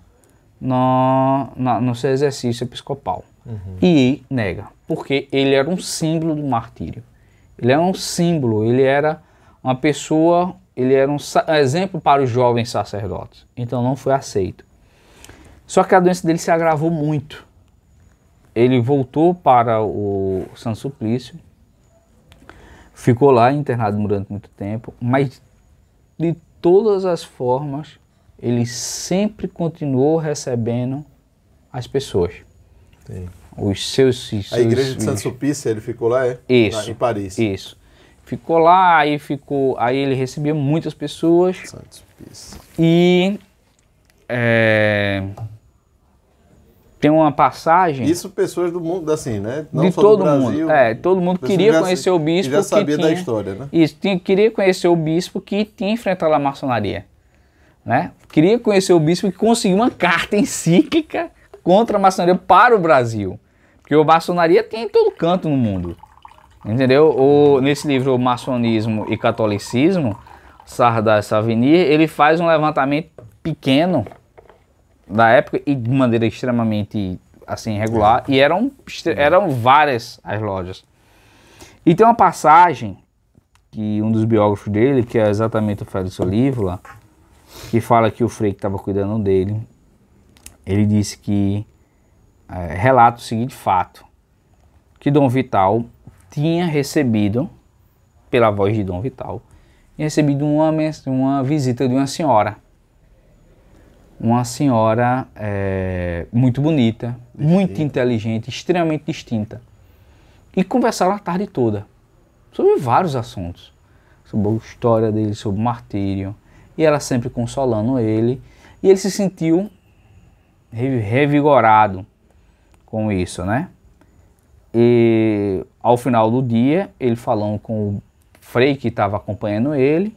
no, na, no seu exercício episcopal. Uhum. E nega, porque ele era um símbolo do martírio. Ele era um símbolo, ele era uma pessoa, ele era um exemplo para os jovens sacerdotes. Então não foi aceito. Só que a doença dele se agravou muito. Ele voltou para o São Suplício, ficou lá internado durante muito tempo, mas de todas as formas ele sempre continuou recebendo as pessoas. Sim. Os seus. a igreja de Santo sulpice ele ficou lá, é? Isso. Lá em Paris. Isso. Ficou lá, aí ficou. Aí ele recebia muitas pessoas. Santo E. É, tem uma passagem. Isso pessoas do mundo, assim, né? Não de todo Brasil, mundo. É, todo mundo queria conhecer o bispo. Que já sabia que tinha, da história, né? Isso, tinha, queria conhecer o bispo que tinha enfrentado a maçonaria. Né? Queria conhecer o bispo que conseguiu uma carta encíclica contra a maçonaria para o Brasil. Porque a maçonaria tem em todo canto no mundo. Entendeu? O, nesse livro Maçonismo e Catolicismo, Sardar Savini ele faz um levantamento pequeno da época e de maneira extremamente assim regular e eram eram várias as lojas. E tem uma passagem que um dos biógrafos dele, que é exatamente o Félix Olívola, que fala que o Frei que estava cuidando dele, ele disse que é, relata o seguinte fato: que Dom Vital tinha recebido, pela voz de Dom Vital, tinha recebido uma, uma visita de uma senhora. Uma senhora é, muito bonita, muito inteligente, extremamente distinta. E conversaram a tarde toda sobre vários assuntos. Sobre a história dele, sobre o martírio, e ela sempre consolando ele. E ele se sentiu revigorado com isso, né? E ao final do dia, ele falou com o Frei que estava acompanhando ele,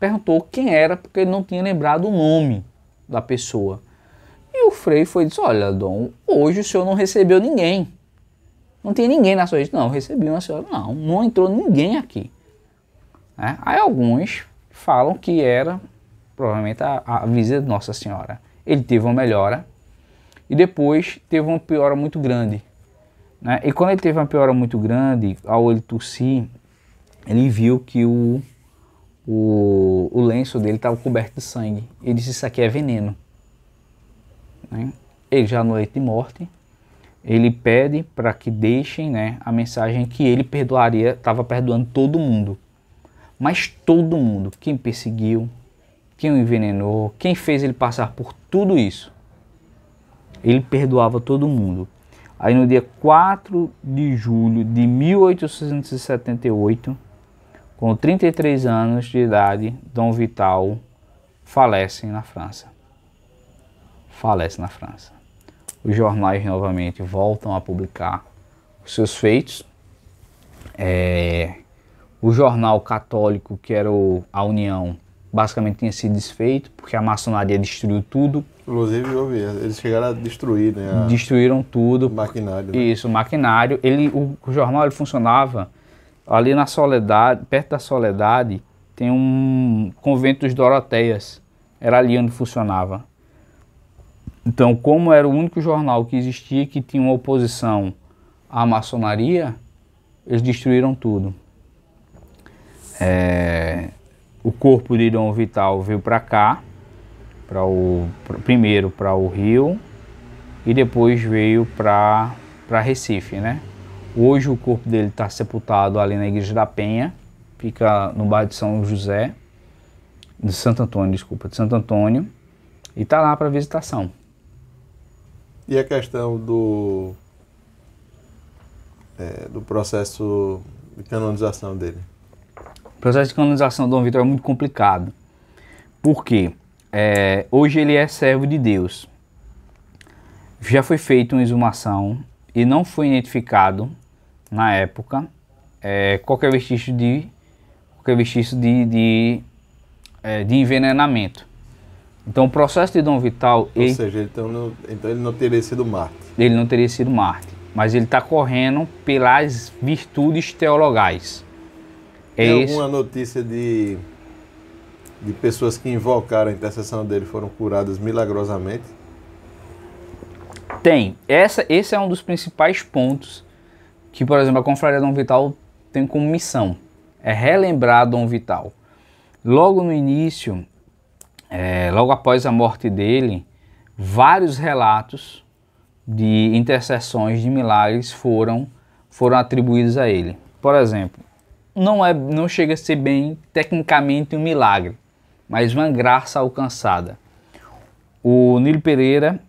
perguntou quem era, porque ele não tinha lembrado o nome da pessoa. E o Frei foi e disse: Olha, Dom, hoje o senhor não recebeu ninguém. Não tem ninguém na sua gente Não, recebi uma senhora. Não, não entrou ninguém aqui. É? Aí alguns falam que era provavelmente a, a visita de Nossa Senhora. Ele teve uma melhora e depois teve uma piora muito grande. Né? E quando ele teve uma piora muito grande, ao ele tossir, ele viu que o, o, o lenço dele estava coberto de sangue. Ele disse: Isso aqui é veneno. Né? Ele já é no leito de morte, ele pede para que deixem né, a mensagem que ele perdoaria, estava perdoando todo mundo. Mas todo mundo, quem perseguiu, quem o envenenou, quem fez ele passar por tudo isso. Ele perdoava todo mundo. Aí no dia 4 de julho de 1878, com 33 anos de idade, Dom Vital falece na França. Falece na França. Os jornais novamente voltam a publicar os seus feitos. É, o jornal católico, que era o, a União, basicamente tinha sido desfeito, porque a maçonaria destruiu tudo. Inclusive, eu vi, eles chegaram a destruir, né? A... Destruíram tudo. maquinário. Né? Isso, o maquinário. Ele, o, o jornal ele funcionava ali na Soledade, perto da Soledade, tem um convento dos Doroteias. Era ali onde funcionava. Então, como era o único jornal que existia que tinha uma oposição à maçonaria, eles destruíram tudo. É, o corpo de Dom Vital veio para cá, para o primeiro para o Rio e depois veio para para Recife, né? Hoje o corpo dele está sepultado ali na igreja da Penha, fica no bairro de São José, de Santo Antônio, desculpa, de Santo Antônio, e está lá para visitação. E a questão do é, do processo de canonização dele? processo de canonização de Dom Vitor é muito complicado. porque é, hoje ele é servo de Deus. Já foi feita uma exumação e não foi identificado na época é, qualquer vestígio de qualquer vestígio de, de, é, de envenenamento. Então o processo de Dom Vital. Ou ele, seja, então, não, então ele não teria sido Marte. Ele não teria sido Marte. Mas ele está correndo pelas virtudes teologais. É tem Ex... alguma notícia de, de pessoas que invocaram a intercessão dele foram curadas milagrosamente? Tem. Essa, esse é um dos principais pontos que, por exemplo, a Confraria Dom Vital tem como missão. É relembrar Dom Vital. Logo no início, é, logo após a morte dele, vários relatos de intercessões de milagres foram, foram atribuídos a ele. Por exemplo, não, é, não chega a ser bem tecnicamente um milagre, mas uma graça alcançada. O Nilo Pereira,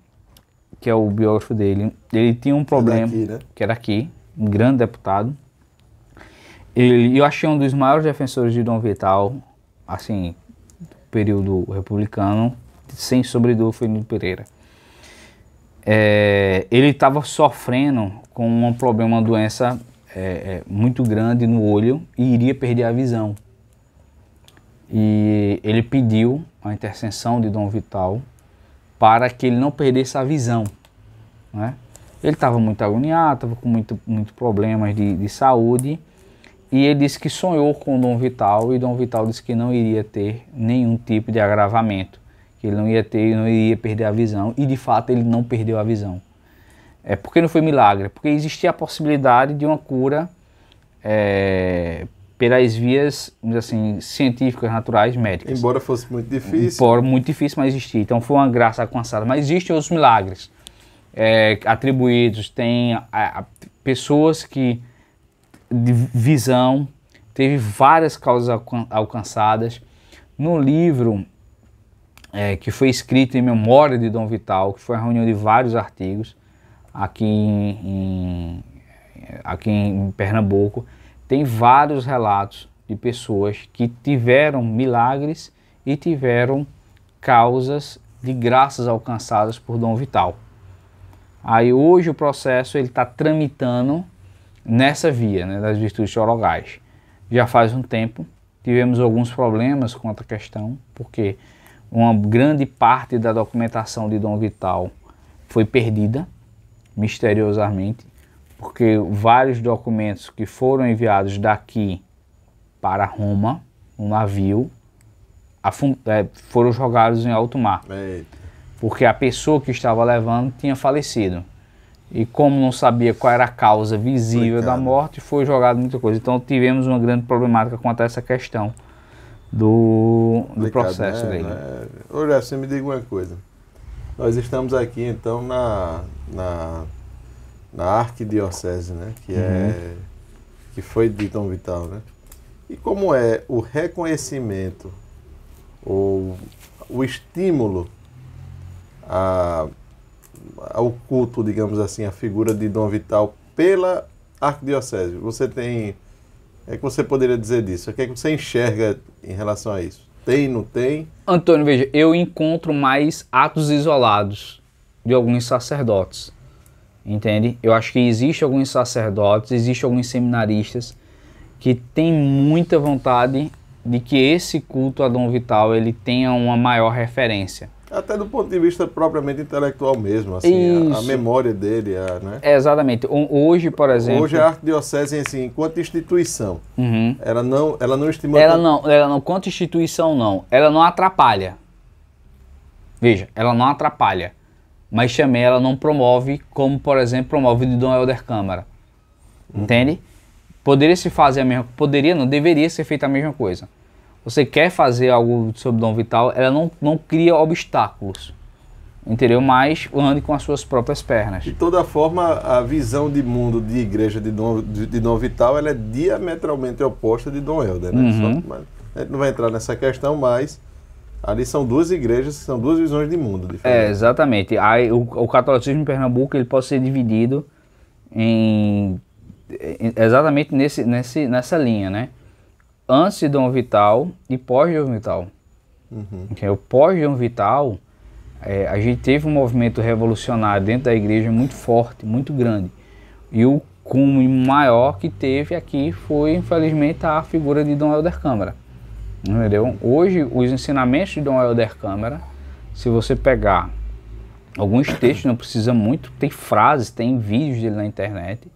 que é o biógrafo dele, ele tinha um é problema, que era aqui, né? que era aqui um grande deputado. Ele, eu achei um dos maiores defensores de Dom Vital, assim, do período republicano, sem sobredor foi Nilo Pereira. É, ele estava sofrendo com um problema, uma doença é, é, muito grande no olho e iria perder a visão. E ele pediu a intercessão de Dom Vital para que ele não perdesse a visão. Né? Ele estava muito agoniado, estava com muito, muito problemas de, de saúde. E ele disse que sonhou com Dom Vital e Dom Vital disse que não iria ter nenhum tipo de agravamento, que ele não ia ter, não iria perder a visão e de fato ele não perdeu a visão. É, por que não foi milagre? Porque existia a possibilidade de uma cura é, pelas vias assim, científicas, naturais, médicas. Embora fosse muito difícil. Embora muito difícil, mas existia. Então foi uma graça alcançada. Mas existem outros milagres é, atribuídos. Tem a, a, pessoas que, de visão, teve várias causas alcançadas. No livro é, que foi escrito em memória de Dom Vital, que foi a reunião de vários artigos, aqui em, em, aqui em Pernambuco, tem vários relatos de pessoas que tiveram milagres e tiveram causas de graças alcançadas por Dom Vital. Aí hoje o processo ele está tramitando nessa via né, das virtudes teologais. Já faz um tempo tivemos alguns problemas com a questão, porque uma grande parte da documentação de Dom Vital foi perdida misteriosamente, porque vários documentos que foram enviados daqui para Roma, um navio, é, foram jogados em alto mar. Eita. Porque a pessoa que estava levando tinha falecido. E como não sabia qual era a causa visível Coitado. da morte, foi jogado muita coisa. Então tivemos uma grande problemática quanto a essa questão do, do processo né, dele. É, Olha, você me diga uma coisa. Nós estamos aqui, então, na, na, na arquidiocese, né? Que, é, uhum. é, que foi de Dom Vital, né? E como é o reconhecimento ou o estímulo a, ao culto, digamos assim, a figura de Dom Vital pela arquidiocese? Você tem... É que você poderia dizer disso? O que, é que você enxerga em relação a isso? Tem, não tem? Antônio, veja, eu encontro mais atos isolados de alguns sacerdotes. Entende? Eu acho que existe alguns sacerdotes, existe alguns seminaristas que têm muita vontade de que esse culto a Dom Vital ele tenha uma maior referência. Até do ponto de vista propriamente intelectual mesmo, assim, a, a, memória dele, a, né? É, exatamente. hoje, por exemplo... Hoje a arte diocesana, assim, enquanto instituição, uhum. ela, não, ela não estimula... Ela não, ela não, quanto instituição não, ela não atrapalha. Veja, ela não atrapalha, mas também ela não promove como, por exemplo, promove de Dom Helder Câmara. Uhum. Entende? Poderia se fazer a mesma... Poderia, não, deveria ser feita a mesma coisa você quer fazer algo sobre Dom Vital, ela não, não cria obstáculos. Entendeu? Mas ande com as suas próprias pernas. De toda forma, a visão de mundo de igreja de Dom, de, de Dom Vital ela é diametralmente oposta de Dom Helder. Né? Uhum. a gente não vai entrar nessa questão, mas ali são duas igrejas, são duas visões de mundo é, diferentes. É, exatamente. Aí, o, o catolicismo em Pernambuco ele pode ser dividido em, em exatamente nesse, nesse, nessa linha, né? antes de dom vital e pós dom vital. Uhum. O pós dom vital, é, a gente teve um movimento revolucionário dentro da igreja muito forte, muito grande. E o cume maior que teve aqui foi, infelizmente, a figura de Dom Helder Câmara. Entendeu? Hoje, os ensinamentos de Dom Helder Câmara, se você pegar alguns textos, não precisa muito, tem frases, tem vídeos dele na internet,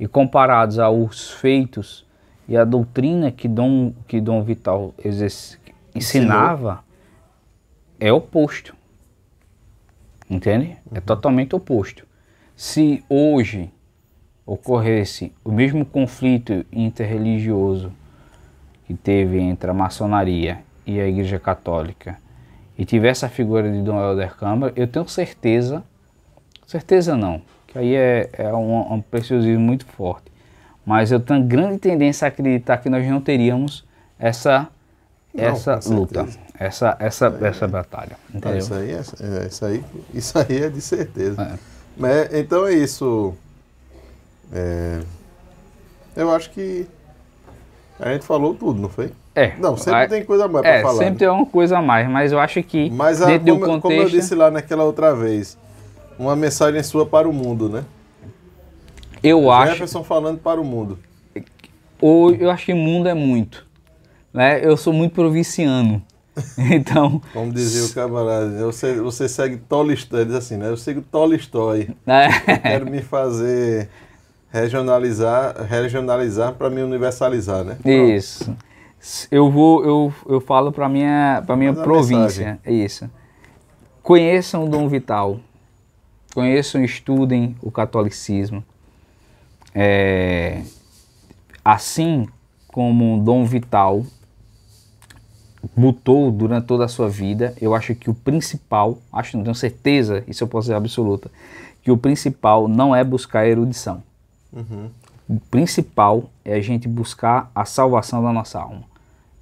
e comparados aos feitos e a doutrina que Dom, que Dom Vital ensinava Ensinou. é oposto. Entende? É uhum. É totalmente oposto. Se hoje ocorresse o mesmo conflito interreligioso que teve entre a maçonaria e a Igreja Católica e tivesse a figura de Dom Helder Câmara, eu tenho certeza, certeza não, que aí é, é um, um preciosismo muito forte, mas eu tenho grande tendência a acreditar que nós não teríamos essa, não, essa luta, essa, essa, é. essa batalha. Entendeu? Ah, isso, aí é, é, isso, aí, isso aí é de certeza. É. Mas, né, então é isso. É, eu acho que a gente falou tudo, não foi? É. Não, sempre a, tem coisa a mais para é, falar. Sempre né? tem uma coisa a mais, mas eu acho que. Mas a, dentro como, do contexto... como eu disse lá naquela outra vez, uma mensagem sua para o mundo, né? Eu Jefferson é acho. Jefferson falando para o mundo. Ou eu acho que mundo é muito. Né? Eu sou muito provinciano. Então. Como dizia o camarada, né? você, você segue Tolstói, diz assim, né? Eu sigo Tolstói. É. Quero me fazer regionalizar, regionalizar para me universalizar, né? Pronto. Isso. Eu vou, eu, eu falo para minha, para minha Mas província, é isso. Conheçam o Dom Vital. Conheçam, estudem o catolicismo. É, assim como Dom Vital lutou durante toda a sua vida, eu acho que o principal, acho, não tenho certeza, isso eu posso dizer absoluta, que o principal não é buscar a erudição. Uhum. O principal é a gente buscar a salvação da nossa alma.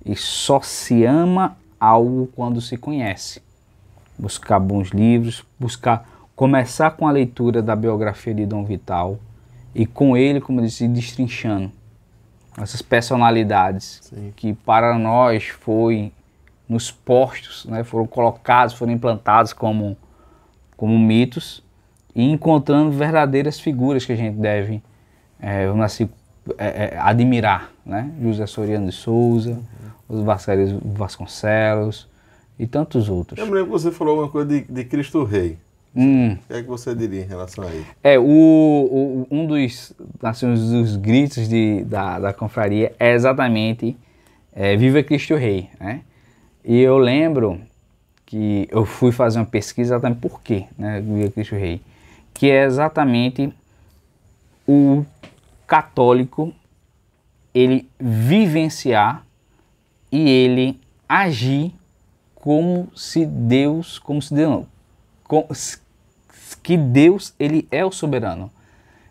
E só se ama algo quando se conhece. Buscar bons livros, buscar começar com a leitura da biografia de Dom Vital, e com ele, como eu disse, destrinchando essas personalidades Sim. que para nós foi nos postos, né, foram colocados, foram implantados como, como mitos e encontrando verdadeiras figuras que a gente deve é, nasci, é, é, admirar, né? José Soriano de Souza, uhum. os Vasconcelos, Vasconcelos e tantos outros. Eu me lembro que você falou alguma coisa de, de Cristo Rei. Hum. O que é que você diria em relação a isso? É, o, o um dos, assim, dos gritos de, da, da confraria é exatamente é, Viva Cristo Rei, né? E eu lembro que eu fui fazer uma pesquisa exatamente por quê, né, Viva Cristo Rei, que é exatamente o católico ele vivenciar e ele agir como se Deus, como se Deus como, que Deus, ele é o soberano.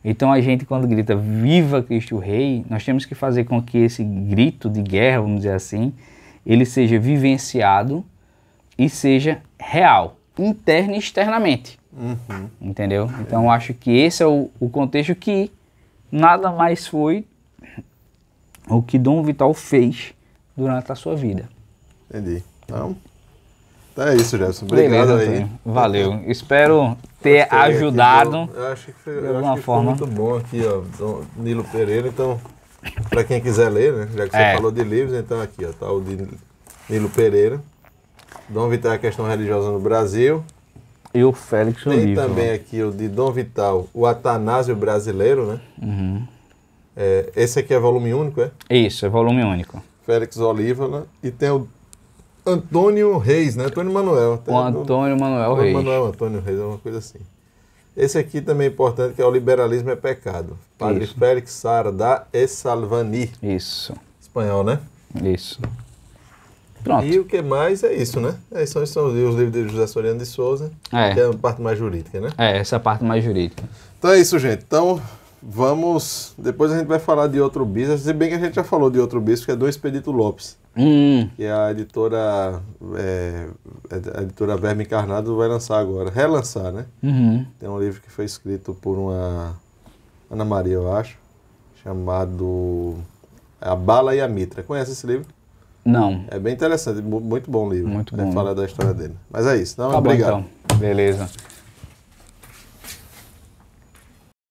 Então a gente quando grita viva Cristo Rei, nós temos que fazer com que esse grito de guerra, vamos dizer assim, ele seja vivenciado e seja real, interna e externamente. Uhum. Entendeu? Então acho que esse é o, o contexto que nada mais foi o que Dom Vital fez durante a sua vida. Entendi. Então, então é isso, Gerson. Obrigado Beleza, aí. Valeu. Espero ter Gostei ajudado aqui, eu, acho que foi, de alguma forma. muito bom aqui, ó, Nilo Pereira. Então, para quem quiser ler, né, já que é. você falou de livros, então aqui, ó, tá o de Nilo Pereira. Dom Vital, a questão religiosa no Brasil. E o Félix Tem livro, também né? aqui o de Dom Vital, o Atanásio Brasileiro, né? Uhum. É, esse aqui é volume único, é? Isso, é volume único. Félix Oliva né? e tem o Antônio Reis, né? Antônio Manuel. Tá o Antônio Manuel Reis. Manuel Antônio Reis, é uma coisa assim. Esse aqui também é importante, que é o liberalismo é pecado. Padre Isso. Félix Sardá e Salvani. Isso. Espanhol, né? Isso. Pronto. E o que mais é isso, né? Esses é, são, são os livros de José Soriano de Souza, é. que é a parte mais jurídica, né? É, essa é a parte mais jurídica. Então é isso, gente. Então, Vamos. Depois a gente vai falar de outro bis. Se bem que a gente já falou de outro bis, que é do Expedito Lopes. Hum. Que a editora. É, é, a editora Verme Encarnado vai lançar agora. Relançar, né? Uhum. Tem um livro que foi escrito por uma. Ana Maria, eu acho. Chamado. A Bala e a Mitra. Conhece esse livro? Não. É bem interessante, muito bom livro. Muito é bom. Fala da história dele. Mas é isso. então tá obrigado. Bom, então. Beleza.